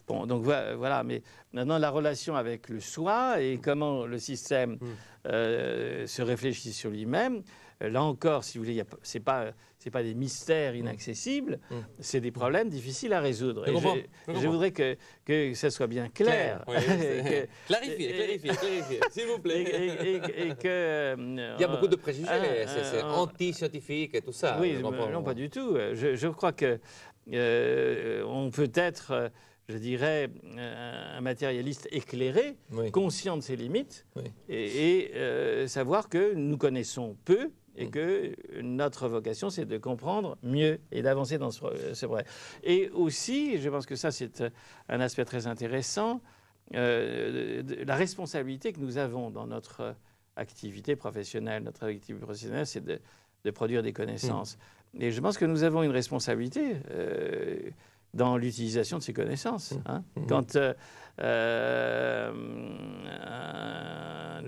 Bon, donc voilà, mais maintenant la relation avec le soi et comment le système mmh. se réfléchit sur lui-même, euh, là encore, si vous voulez, ce n'est pas, pas des mystères mmh. inaccessibles, mmh. c'est des problèmes difficiles à résoudre. Je, voudrais que, que ça soit bien clair. clarifier, clarifier, s'il vous plaît. Et, euh, Il y a beaucoup de préjugés, c'est anti-scientifique et tout ça. non, pas du tout. Je, crois que euh, on peut être je dirais, un matérialiste éclairé, conscient de ses limites, et, savoir que nous connaissons peu et mm. que notre vocation, c'est de comprendre mieux et d'avancer dans ce, ce Et aussi, je pense que ça, c'est euh, un aspect très intéressant, euh, la responsabilité que nous avons dans notre activité professionnelle. Notre activité professionnelle, c'est de, produire des connaissances. Mm. Et je pense que nous avons une responsabilité. Euh, dans l'utilisation de ces connaissances. Mm. Hein. Mm-hmm. Quand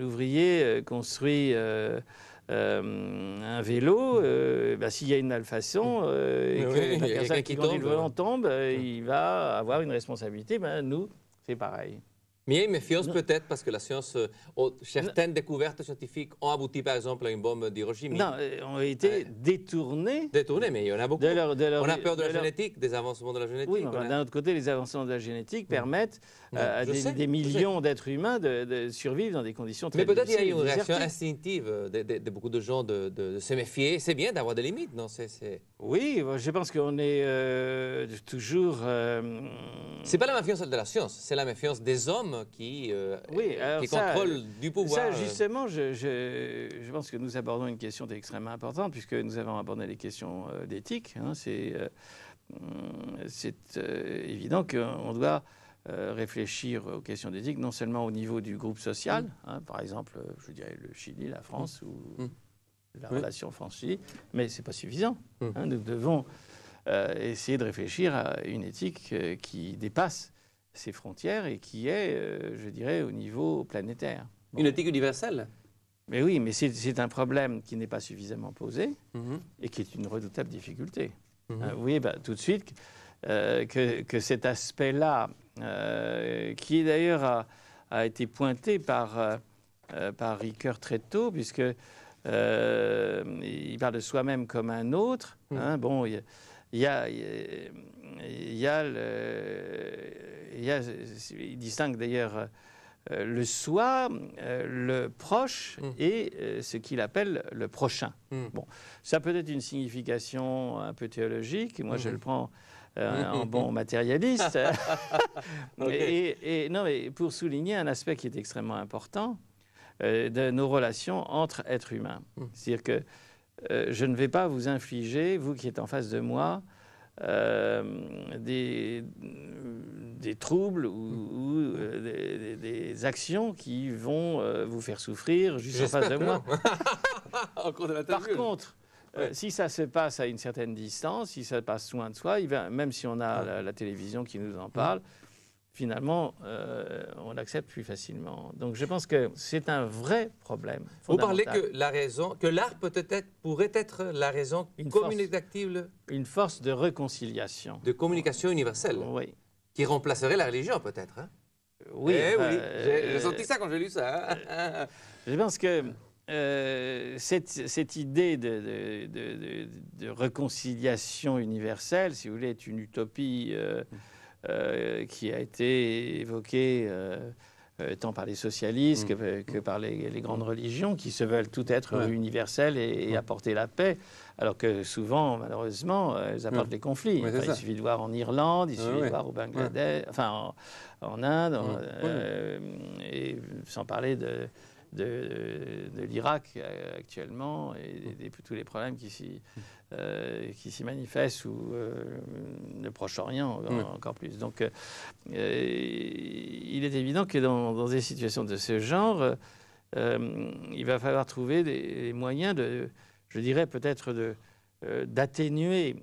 un ouvrier construit euh, un vélo, euh, ben, s'il y a une malfaçon mm. euh, et que la qui conduit le volant tombe, mm. il va avoir une responsabilité. Ben, nous, c'est pareil. Mais méfiance peut-être parce que la science, oh, certaines découvertes scientifiques ont abouti par exemple à une bombe d'hydrogène. Non, ont été ah, détournées. Détournées, mais il y en a beaucoup. on a peur de, la génétique, des avancements de la génétique. Oui, d'un autre côté, les avancements de la génétique mm. permettent à euh, des, millions d'êtres humains de, survivre dans des conditions très Mais peut-être il y a une réaction instinctive euh, de, beaucoup de gens de, se méfier. C'est bien d'avoir des limites, non Oui, je pense qu'on est euh, toujours. C'est pas la méfiance de la science, c'est la méfiance des hommes qui, contrôlent du pouvoir. Ça, justement, je, pense que nous abordons une question extrêmement importante puisque nous avons abordé les questions d'éthique. Hein, c'est hum, c'est évident qu'on doit euh, réfléchir aux questions d'éthique, non seulement au niveau du groupe social, mm. hein, par exemple, je dirais le Chili, la France mm. ou mm. la relation France-Chili, mais ce n'est pas suffisant. Hein, nous devons euh, essayer de réfléchir à une éthique euh, qui dépasse ses frontières et qui est, je dirais, au niveau planétaire. Une éthique universelle mais oui, mais c'est un problème qui n'est pas suffisamment posé mm-hmm. et qui est une redoutable difficulté. oui mm-hmm. vous voyez, bah, tout de suite, euh, que, cet aspect-là, euh, qui d'ailleurs a, été pointé par, euh, par Ricoeur très tôt, puisque il parle de soi-même comme un autre. Mm. Hein, bon, il a, distingue d'ailleurs le soi, le proche mm. et ce qu'il appelle le prochain. Mm. Bon, ça peut être une signification un peu théologique. Moi, je mm-hmm. le prends euh, un bon matérialiste. et, non, pour souligner un aspect qui est extrêmement important euh, de nos relations entre êtres humains. Hmm. C'est-à-dire que euh, je ne vais pas vous infliger, vous qui êtes en face de moi, des, troubles ou, des, des, actions qui vont vous faire souffrir juste en face de moi. Par contre, euh, si ça se passe à une certaine distance, si ça passe loin de soi, même si on a la, télévision qui nous en parle, mmh. finalement, euh, on l'accepte plus facilement. Donc je pense que c'est un vrai problème. Vous parlez que la raison, que l'art peut être, pourrait être la raison une communicative. une force de réconciliation. De communication universelle. Oui. Qui remplacerait la religion peut-être. Hein oui. Eh oui. Bah, j'ai euh, senti ça quand j'ai lu ça. Hein. je pense que euh, cette, idée de, de, réconciliation universelle, si vous voulez, est une utopie euh, mm. euh, qui a été évoquée tant par les socialistes mm. que, par les, grandes religions, qui se veulent tout être universel universelles et, mm. apporter la paix, alors que souvent, malheureusement, elles apportent des conflits. il suffit de voir en Irlande, il suffit de voir au Bangladesh, enfin en, Inde, et sans parler de de, l'Irak euh, actuellement et, tous les problèmes qui s'y, euh, qui s'y manifestent ou ne euh, le Proche-Orient encore plus. Donc il est évident que dans, des situations de ce genre, il va falloir trouver des, moyens de, je dirais peut-être de, d'atténuer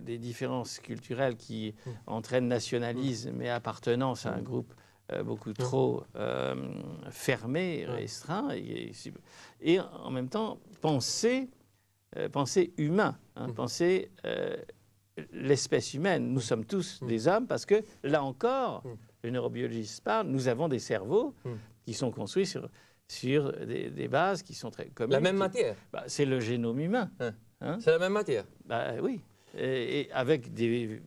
des différences culturelles qui entraînent nationalisme et appartenance à un groupe euh, beaucoup trop euh, fermé, restreint, et, en même temps penser, euh, penser humain, hein, mhm. penser l'espèce humaine. Nous sommes tous mhm. des hommes parce que, là encore, mhm. le neurobiologiste parle, nous avons des cerveaux qui sont construits sur, sur des, bases qui sont très communes. La même matière bah, C'est le génome humain. Hein. Hein. C'est la même matière bah, Oui, et avec des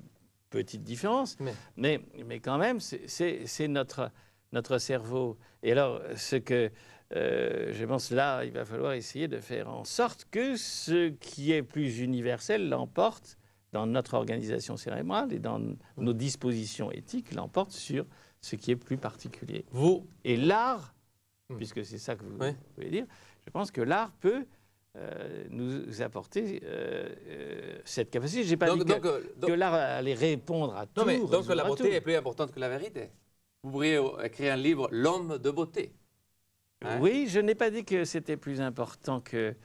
petite différence, mais, mais, quand même, c'est notre, notre cerveau. Et alors, ce que euh, je pense là, il va falloir essayer de faire en sorte que ce qui est plus universel l'emporte dans notre organisation cérébrale et dans nos dispositions éthiques, l'emporte sur ce qui est plus particulier. Vous et l'art, hmm. puisque c'est ça que vous voulez dire, je pense que l'art peut euh, nous apporter euh, euh, cette capacité. Je n'ai pas dit que, l'art allait répondre à tout. donc la beauté est plus importante que la vérité. Vous pourriez écrire un livre, L'homme de beauté. Hein? Oui, je n'ai pas dit que c'était plus important que,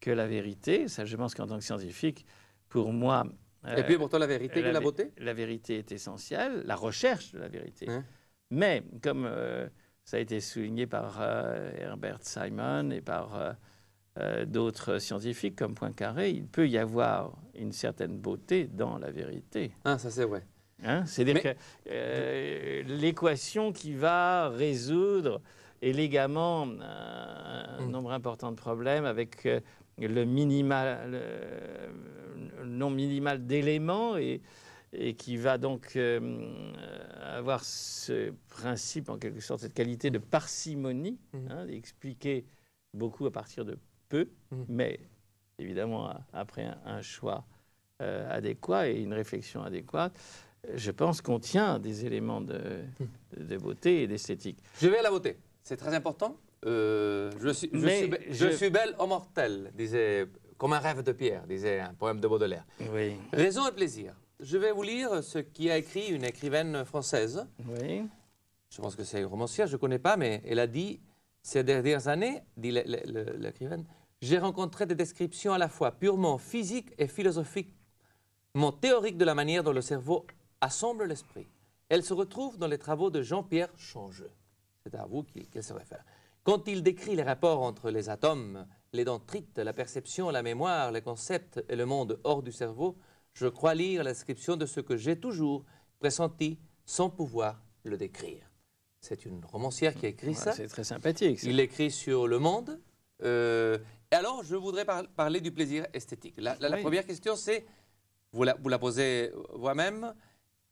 que la vérité. Ça, je pense qu'en tant que scientifique, pour moi, et puis pourtant, la vérité la beauté La vérité est essentielle, la recherche de la vérité. Hein? Mais, comme ça a été souligné par Herbert Simon et par euh, d'autres scientifiques comme Poincaré, il peut y avoir une certaine beauté dans la vérité. Ah, ça c'est vrai. Hein, cest euh, l'équation qui va résoudre élégamment euh, un, mm. nombre important de problèmes avec le minimal, le, minimal d'éléments et, qui va donc avoir ce principe, en quelque sorte, cette qualité de parcimonie, mm. hein, expliquer beaucoup à partir de peu, mm. mais évidemment, après un, choix euh, adéquat et une réflexion adéquate, je pense qu'on tient des éléments de, mm. beauté et d'esthétique. Je vais à la beauté, c'est très important. Euh, je, suis, je, suis belle au mortel, disait, comme un rêve de pierre, disait un poème de Baudelaire. Oui. Raison et plaisir. Je vais vous lire ce qui a écrit une écrivaine française. Oui. Je pense que c'est une romancière, je ne connais pas, mais elle a dit ces dernières années, dit l'écrivaine, j'ai rencontré des descriptions à la fois purement physiques et philosophiques, mon théorique de la manière dont le cerveau assemble l'esprit. Elles se retrouvent dans les travaux de Jean-Pierre Changeux. C'est à vous qu'elle se réfère. Quand il décrit les rapports entre les atomes, les dendrites, la perception, la mémoire, les concepts et le monde hors du cerveau, je crois lire l'inscription de ce que j'ai toujours pressenti sans pouvoir le décrire. C'est une romancière qui a écrit ça. C'est très sympathique. Il écrit sur le monde. Euh, et alors, je voudrais parler du plaisir esthétique. La, première question, c'est, vous la, posez euh, vous-même,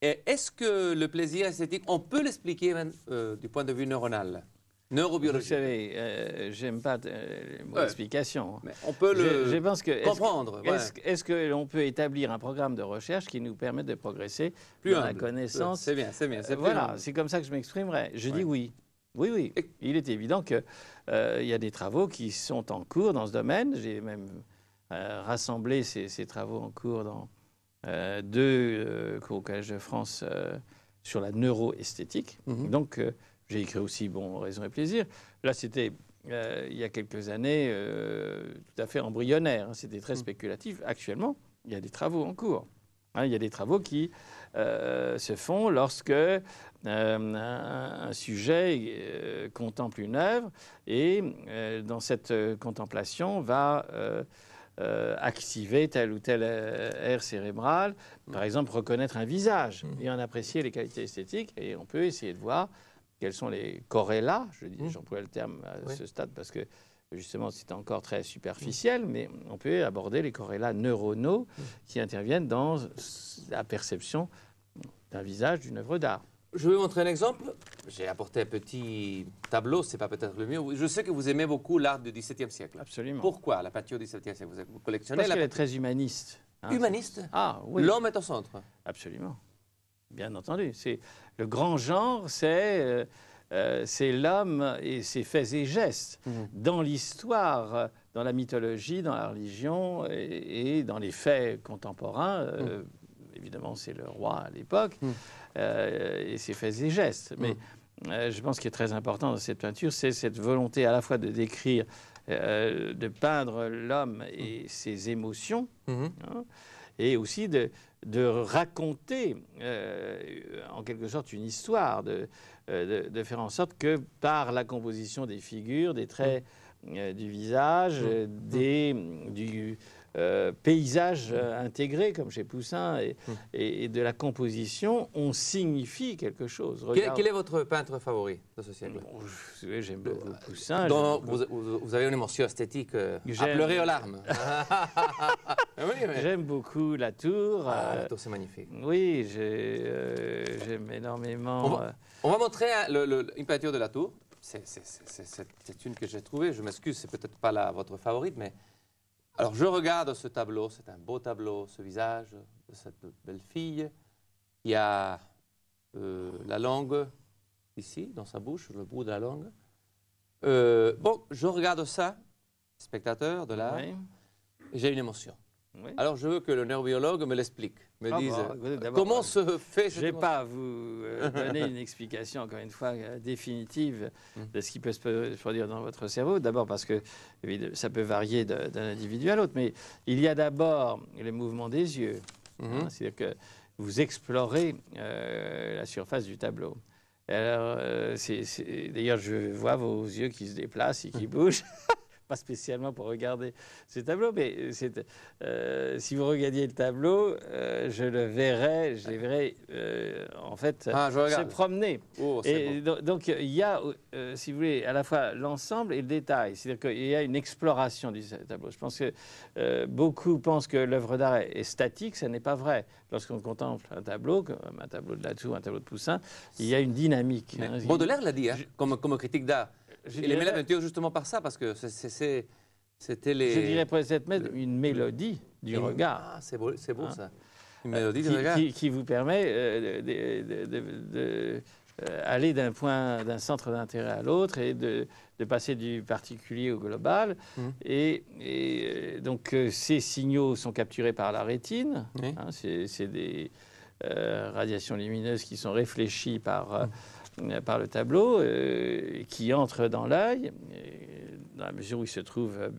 est-ce que le plaisir esthétique, on peut l'expliquer euh, du point de vue neuronal Neurobiologique. Vous savez, je euh, j'aime pas l'explication. mon explication. Mais on peut le pense que, comprendre. Est-ce qu'on que peut établir un programme de recherche qui nous permet de progresser plus dans la connaissance C'est bien, c'est bien. Voilà, c'est comme ça que je m'exprimerai. Je dis oui. Oui, oui. Il est évident qu'il euh, y a des travaux qui sont en cours dans ce domaine. J'ai même euh, rassemblé ces, travaux en cours dans euh, deux cours au Collège de France sur la neuroesthétique. Mhm. Donc, j'ai écrit aussi Bon, Raison et Plaisir. Là, c'était il y a quelques années tout à fait embryonnaire. Hein. C'était très mhm. spéculatif. Actuellement, il y a des travaux en cours. Hein. il y a des travaux qui se font lorsque euh, un, sujet euh, contemple une œuvre et euh, dans cette contemplation va activer telle ou telle aire cérébrale, par exemple reconnaître un visage mmh. et en apprécier les qualités esthétiques et on peut essayer de voir quels sont les corrélats, je mmh. j'emploie le terme à ce stade parce que justement c'est encore très superficiel, mais on peut aborder les corrélats neuronaux mmh. qui interviennent dans la perception d'un visage, d'une œuvre d'art. Je vais vous montrer un exemple. J'ai apporté un petit tableau, c'est pas peut-être le mieux. Je sais que vous aimez beaucoup l'art du XVIIe siècle. Absolument. Pourquoi la peinture du XVIIe siècle Vous collectionnez Parce qu'elle est très humaniste. Hein, humaniste Ah oui. L'homme est au centre. Absolument. Bien entendu. C'est le grand genre, c'est euh, euh, l'homme et ses faits et gestes mmh. dans l'histoire, dans la mythologie, dans la religion et, dans les faits contemporains. Euh, mmh évidemment, c'est le roi à l'époque, hmm. euh, et ses faits et gestes. Mais hmm. euh, je pense qu'il est très important dans cette peinture, c'est cette volonté à la fois de décrire, euh, de peindre l'homme et hmm. ses émotions, hein, et aussi de, raconter, en quelque sorte, une histoire, de, faire en sorte que par la composition des figures, des traits du visage, des, du euh, paysage euh, mm. intégré, comme chez Poussin, mm. et, et, de la composition, on signifie quelque chose. Quel, est votre peintre favori de ce siècle J'aime beaucoup euh, Poussin. vous, avez une émotion esthétique j'ai à pleurer aux larmes. Ah j'aime beaucoup la tour. Ah, la tour, c'est magnifique. Oui, j'aime énormément. On va, montrer hein, une peinture de la tour. C'est une que j'ai trouvée. Je m'excuse, c'est peut-être pas la, votre favorite, mais alors je regarde ce tableau, c'est un beau tableau, ce visage de cette belle fille y a euh, la langue ici, dans sa bouche, le bout de la langue. Euh, bon, je regarde ça, spectateur de là, et j'ai une émotion. Alors je veux que le neurobiologue me l'explique me ah bah, comment euh, se fait. Je ne vais pas vous euh, donner une explication, encore une fois, euh, définitive mmh. de ce qui peut se produire dans votre cerveau. D'abord parce que ça peut varier d'un individu à l'autre, mais il y a d'abord les mouvements des yeux. Mmh. Hein, c'est-à-dire que vous explorez la surface du tableau. d'ailleurs, je vois vos yeux qui se déplacent et qui mmh. bougent. pas spécialement pour regarder ce tableau, mais euh, si vous regardiez le tableau, euh, je le verrais, je les verrais euh, en fait ah, se promener. Oh, donc il y a, si vous voulez, à la fois l'ensemble et le détail. C'est-à-dire qu'il y a une exploration du tableau. Je pense que beaucoup pensent que l'œuvre d'art est, statique, ce n'est pas vrai. Lorsqu'on contemple un tableau, comme un tableau de Latou, un tableau de Poussin, il y a une dynamique. Hein. Baudelaire l'a dit, hein, comme, comme critique d'art et les mélèves justement par ça, parce que C'était les. Je dirais pour cette une mélodie du regard. Ah, c'est beau, hein ça. Euh, une mélodie du regard. Qui, vous permet d'aller euh, de, euh, aller d'un point, d'un centre d'intérêt à l'autre et de, passer du particulier au global. Hum. Et, donc ces signaux sont capturés par la rétine. Hein, c'est des radiations lumineuses qui sont réfléchies par... Hum par le tableau euh, qui entre dans l'œil, dans la mesure où il se trouve euh,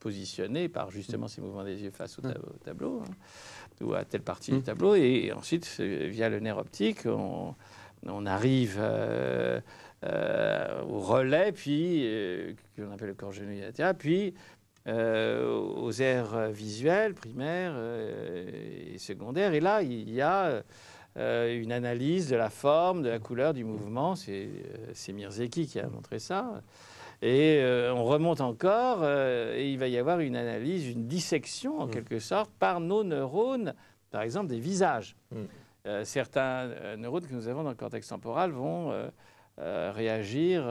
positionné par justement ces mouvements des yeux face au, mmh. tableau hein, ou à telle partie du mmh. tableau. Et, ensuite, via le nerf optique, on, arrive euh, au relais, puis que l'on appelle le corps genou puis aux aires visuelles primaires et secondaires. Et là, il y a euh, une analyse de la forme, de la couleur, du mouvement. C'est euh, Mirzeki qui a montré ça. Et euh, on remonte encore, et il va y avoir une analyse, une dissection en mmh. quelque sorte par nos neurones, par exemple des visages. Mmh. certains neurones que nous avons dans le cortex temporal vont réagir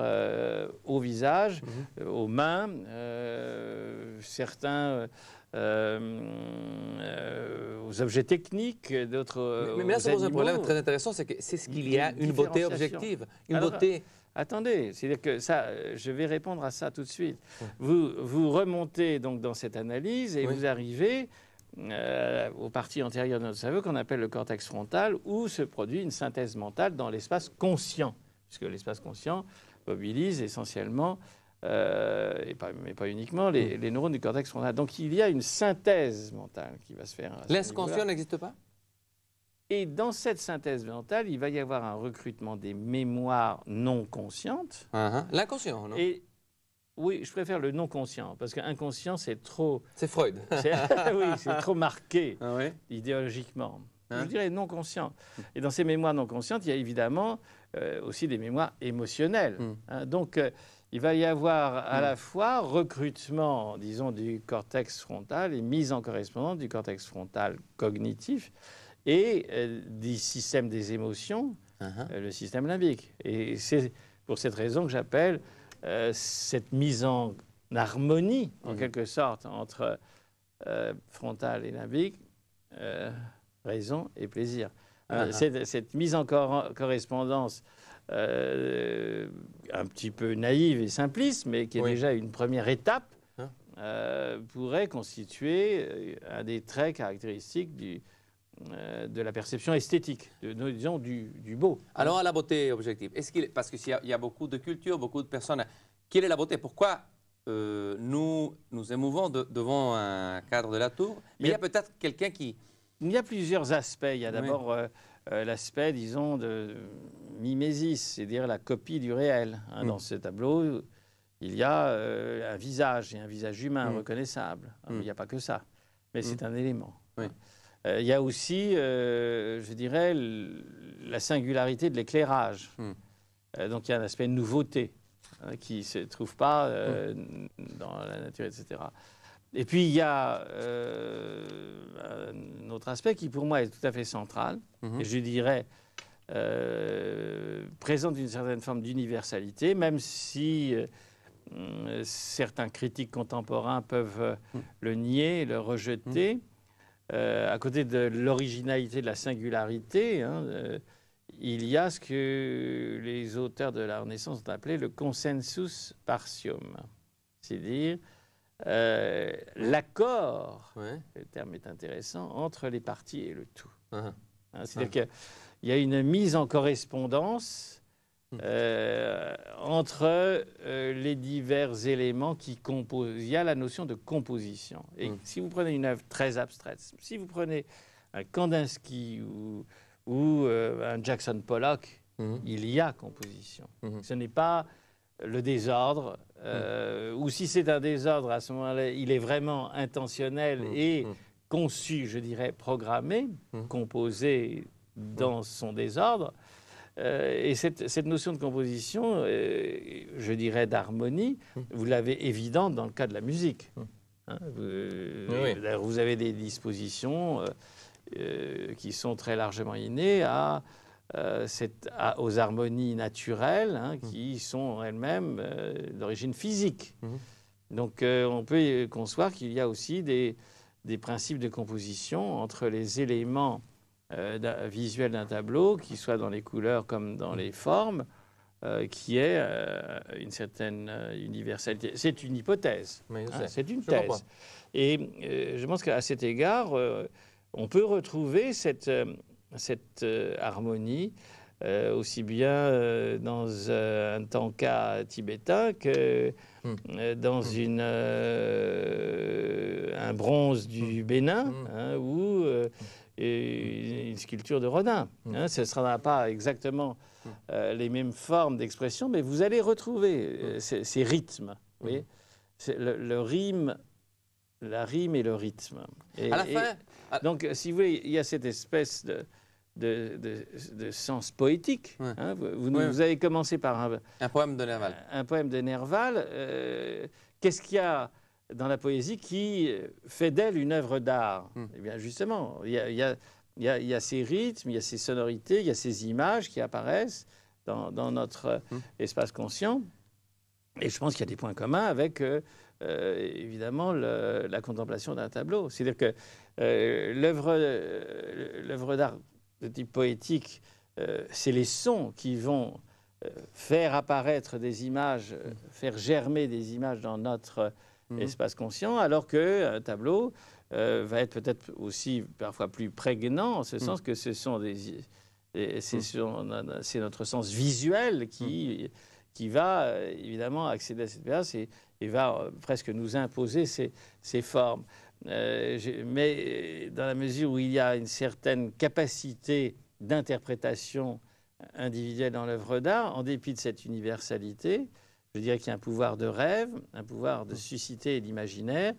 au visage, mmh. aux mains. certains euh, euh, aux objets techniques, d'autres. Mais, euh, là, ça pose un problème très intéressant, c'est que c'est ce qu'il y a, une beauté objective, une beauté. Attendez, cest dire que ça, je vais répondre à ça tout de suite. Vous, vous remontez donc dans cette analyse et vous arrivez aux parties antérieures de notre cerveau qu'on appelle le cortex frontal, où se produit une synthèse mentale dans l'espace conscient, puisque l'espace conscient mobilise essentiellement euh, et pas, mais pas uniquement, les, mm. neurones du cortex là Donc il y a une synthèse mentale qui va se faire. l'inconscient n'existe pas Et dans cette synthèse mentale, il va y avoir un recrutement des mémoires non conscientes. Ah, ah, ah. L'inconscient, non et, oui, je préfère le non conscient, parce qu'inconscient, c'est trop. C'est Freud. oui, c'est trop marqué idéologiquement. je hein dirais non conscient. Et dans ces mémoires non conscientes, il y a évidemment euh, aussi des mémoires émotionnelles. Mm. Hein, donc, euh, il va y avoir à la hmm. fois recrutement, disons, du cortex frontal et mise en correspondance du cortex frontal cognitif et euh, du système des émotions, ah ah. Euh, le système limbique. Et c'est pour cette raison que j'appelle euh, cette mise en harmonie, en hmm. quelque sorte, entre frontal et limbique, raison et plaisir. Ah cette, mise en correspondance euh, un petit peu naïve et simpliste, mais qui est déjà une première étape, hein. euh, pourrait constituer euh, un des traits caractéristiques du, de la perception esthétique, de, disons, du, beau. Alors, à la beauté objective. Est-ce parce qu'il y, a beaucoup de cultures, beaucoup de personnes. Quelle est la beauté Pourquoi nous nous émouvons devant un cadre de la tour Mais il y a, peut-être quelqu'un qui. Il y a plusieurs aspects. Il y a d'abord euh, l'aspect, disons, de mimésis, c'est-à-dire la copie du réel. Hein, mm. Dans ce tableau, il y a euh, un visage, et un visage humain mm. reconnaissable. Hein, mm. Il n'y a pas que ça, mais c'est un élément. Hein. Euh, il y a aussi, je dirais, la singularité de l'éclairage. donc il y a un aspect de nouveauté qui ne se trouve pas dans la nature, etc. Et puis il y a euh, un autre aspect qui pour moi est tout à fait central, mhm. et je dirais euh, présente une certaine forme d'universalité, même si euh, certains critiques contemporains peuvent euh, mhm. le nier, le rejeter. Mhm. à côté de l'originalité, de la singularité, hein, il y a ce que les auteurs de la Renaissance ont appelé le consensus partium, c'est-à-dire euh, l'accord, le terme est intéressant, entre les parties et le tout. Ah. Hein, c'est-à-dire y a une mise en correspondance hmm. euh, entre euh, les divers éléments qui composent. Il y a la notion de composition. Et hmm. si vous prenez une œuvre très abstraite, si vous prenez un Kandinsky ou, un Jackson Pollock, hmm. il y a composition. Ce n'est pas le désordre, euh, ou si c'est un désordre, à ce moment-là, il est vraiment intentionnel mmh, et mmh. conçu, je dirais, programmé, mmh. composé dans son désordre. Euh, et cette, notion de composition, euh, je dirais d'harmonie, vous l'avez évidente dans le cas de la musique. Hein. vous, vous, avez des dispositions qui sont très largement innées à euh, aux harmonies naturelles hein, mmh. qui sont elles-mêmes euh, d'origine physique. Mmh. Donc euh, on peut concevoir qu'il y a aussi des, principes de composition entre les éléments visuels d'un tableau, qui soient dans les couleurs comme dans mmh. les formes, qui est une certaine universalité. C'est une hypothèse, hein, c'est une thèse. Et je pense qu'à cet égard, on peut retrouver cette cette euh, harmonie, euh, aussi bien euh, dans un tanka tibétain que hmm. dans hmm. un bronze du hmm. Bénin hein, ou une, sculpture de Rodin. Hein. ce ne sera pas exactement les mêmes formes d'expression, mais vous allez retrouver ces, rythmes. le, rime la rime et le rythme. Donc, euh, si vous voulez, il y a cette espèce de, de, sens poétique. Hein. vous, avez commencé par un, un poème de Nerval. Un, poème de Nerval. Euh, qu'est-ce qu'il y a dans la poésie qui fait d'elle une œuvre d'art hmm. Eh bien, justement, il y, a, il, y ces rythmes, il y a ces sonorités, il y a ces images qui apparaissent dans, notre hmm. espace conscient. Et je pense qu'il y a des points communs avec euh, euh, évidemment la contemplation d'un tableau. C'est-à-dire que euh, l'œuvre euh, d'art de type poétique, euh, c'est les sons qui vont faire apparaître des images, faire germer des images dans notre mhm. espace conscient, alors qu'un tableau va être peut-être aussi parfois plus prégnant, en ce mhm. sens que ce sont des... Mhm. C'est notre sens visuel qui qui va euh, évidemment accéder à cette place et, va euh, presque nous imposer ses, formes. Euh, mais dans la mesure où il y a une certaine capacité d'interprétation individuelle dans l'œuvre d'art, en dépit de cette universalité, je dirais qu'il y a un pouvoir de rêve, un pouvoir de susciter l'imaginaire,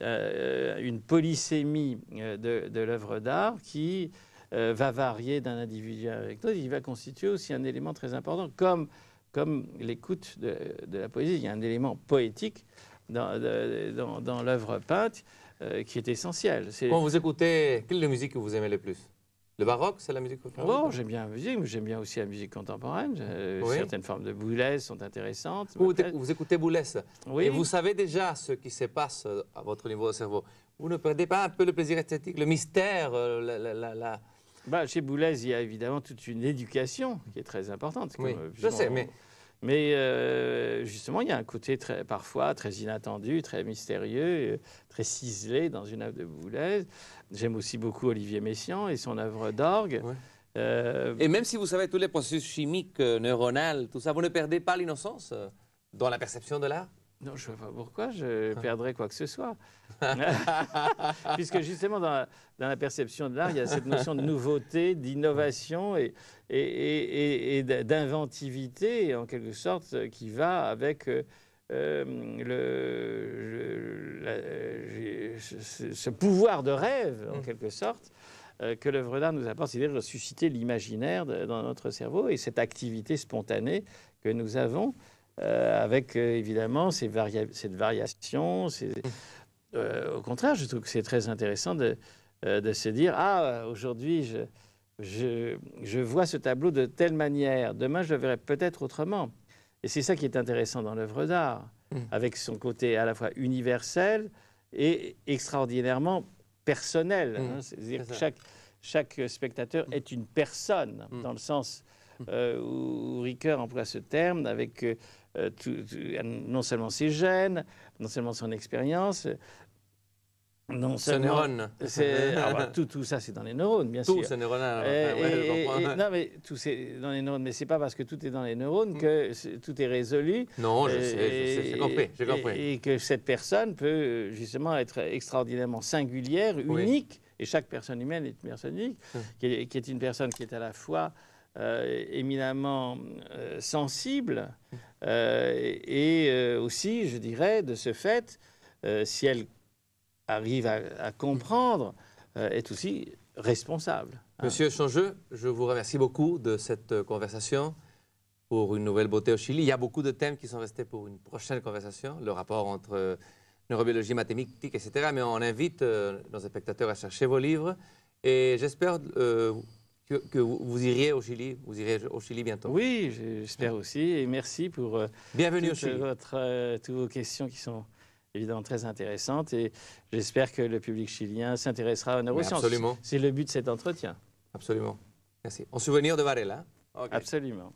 une polysémie de, l'œuvre d'art qui va varier d'un individu à l'autre. Il va constituer aussi un élément très important, comme comme l'écoute de, la poésie. Il y a un élément poétique dans, l'œuvre peinte euh, qui est essentiel. Est... Quand vous écoutez, quelle est la musique que vous aimez le plus le baroque, c'est la musique contemporaine Bon, oh, j'aime bien la musique, mais j'aime bien aussi la musique contemporaine. Euh, certaines formes de Boulez sont intéressantes. Vous, écoutez Boulez, et vous savez déjà ce qui se passe à votre niveau de cerveau. Vous ne perdez pas un peu le plaisir esthétique, le mystère, euh, la bah, Chez Boulez, il y a évidemment toute une éducation qui est très importante. oui, euh, je sais, mais... Mais euh, justement, il y a un côté très, parfois très inattendu, très mystérieux, euh, très ciselé dans une œuvre de Boulez. J'aime aussi beaucoup Olivier Messiaen et son œuvre d'orgue. Et même si vous savez tous les processus chimiques, neuronaux, tout ça, vous ne perdez pas l'innocence dans la perception de l'art non, je ne vois pas pourquoi je ah. perdrais quoi que ce soit. Puisque justement, dans la, perception de l'art, il y a cette notion de nouveauté, d'innovation et, d'inventivité, en quelque sorte, qui va avec euh, euh, ce, pouvoir de rêve, en mm. quelque sorte, euh, que l'œuvre d'art nous apporte, c'est-à-dire de susciter l'imaginaire dans notre cerveau et cette activité spontanée que nous avons. Euh, avec euh, évidemment ces cette variation. Euh, au contraire, je trouve que c'est très intéressant de, se dire Ah, aujourd'hui, je, je, vois ce tableau de telle manière, demain, je le verrai peut-être autrement. Et c'est ça qui est intéressant dans l'œuvre d'art, mmh. avec son côté à la fois universel et extraordinairement personnel. Mmh. Hein. C'est-à-dire que chaque, chaque spectateur mmh. est une personne, dans le sens où Ricoeur emploie ce terme, avec euh, euh, non seulement ses gènes, non seulement son expérience, euh, non, ce neurone. Ah, tout, tout ça, c'est dans les neurones, bien sûr. Tout, c'est neuronal. non, mais tout c'est dans les neurones. Mais c'est pas parce que tout est dans les neurones que mm. tout est résolu. Non, je sais, j'ai compris, Et, que cette personne peut justement être extraordinairement singulière, unique. Et chaque personne humaine est une personne unique, mm. qui, est, une personne qui est à la fois euh, éminemment euh, sensible euh, et aussi, je dirais, de ce fait, si elle arrive à, comprendre, est aussi responsable. Hein. Monsieur Changeux, je vous remercie beaucoup de cette conversation pour une nouvelle beauté au Chili. Il y a beaucoup de thèmes qui sont restés pour une prochaine conversation, le rapport entre neurobiologie, mathématiques, etc. Mais on invite nos spectateurs à chercher vos livres et j'espère que, vous, iriez irez au Chili. Vous irez au Chili bientôt. Oui, j'espère aussi. Et merci pour euh, Bienvenue toutes, euh, Votre, euh, toutes vos questions qui sont évidemment très intéressantes. Et j'espère que le public chilien s'intéressera aux neurosciences. Absolument. C'est le but de cet entretien. Absolument. Merci. En souvenir de Varela. Absolument.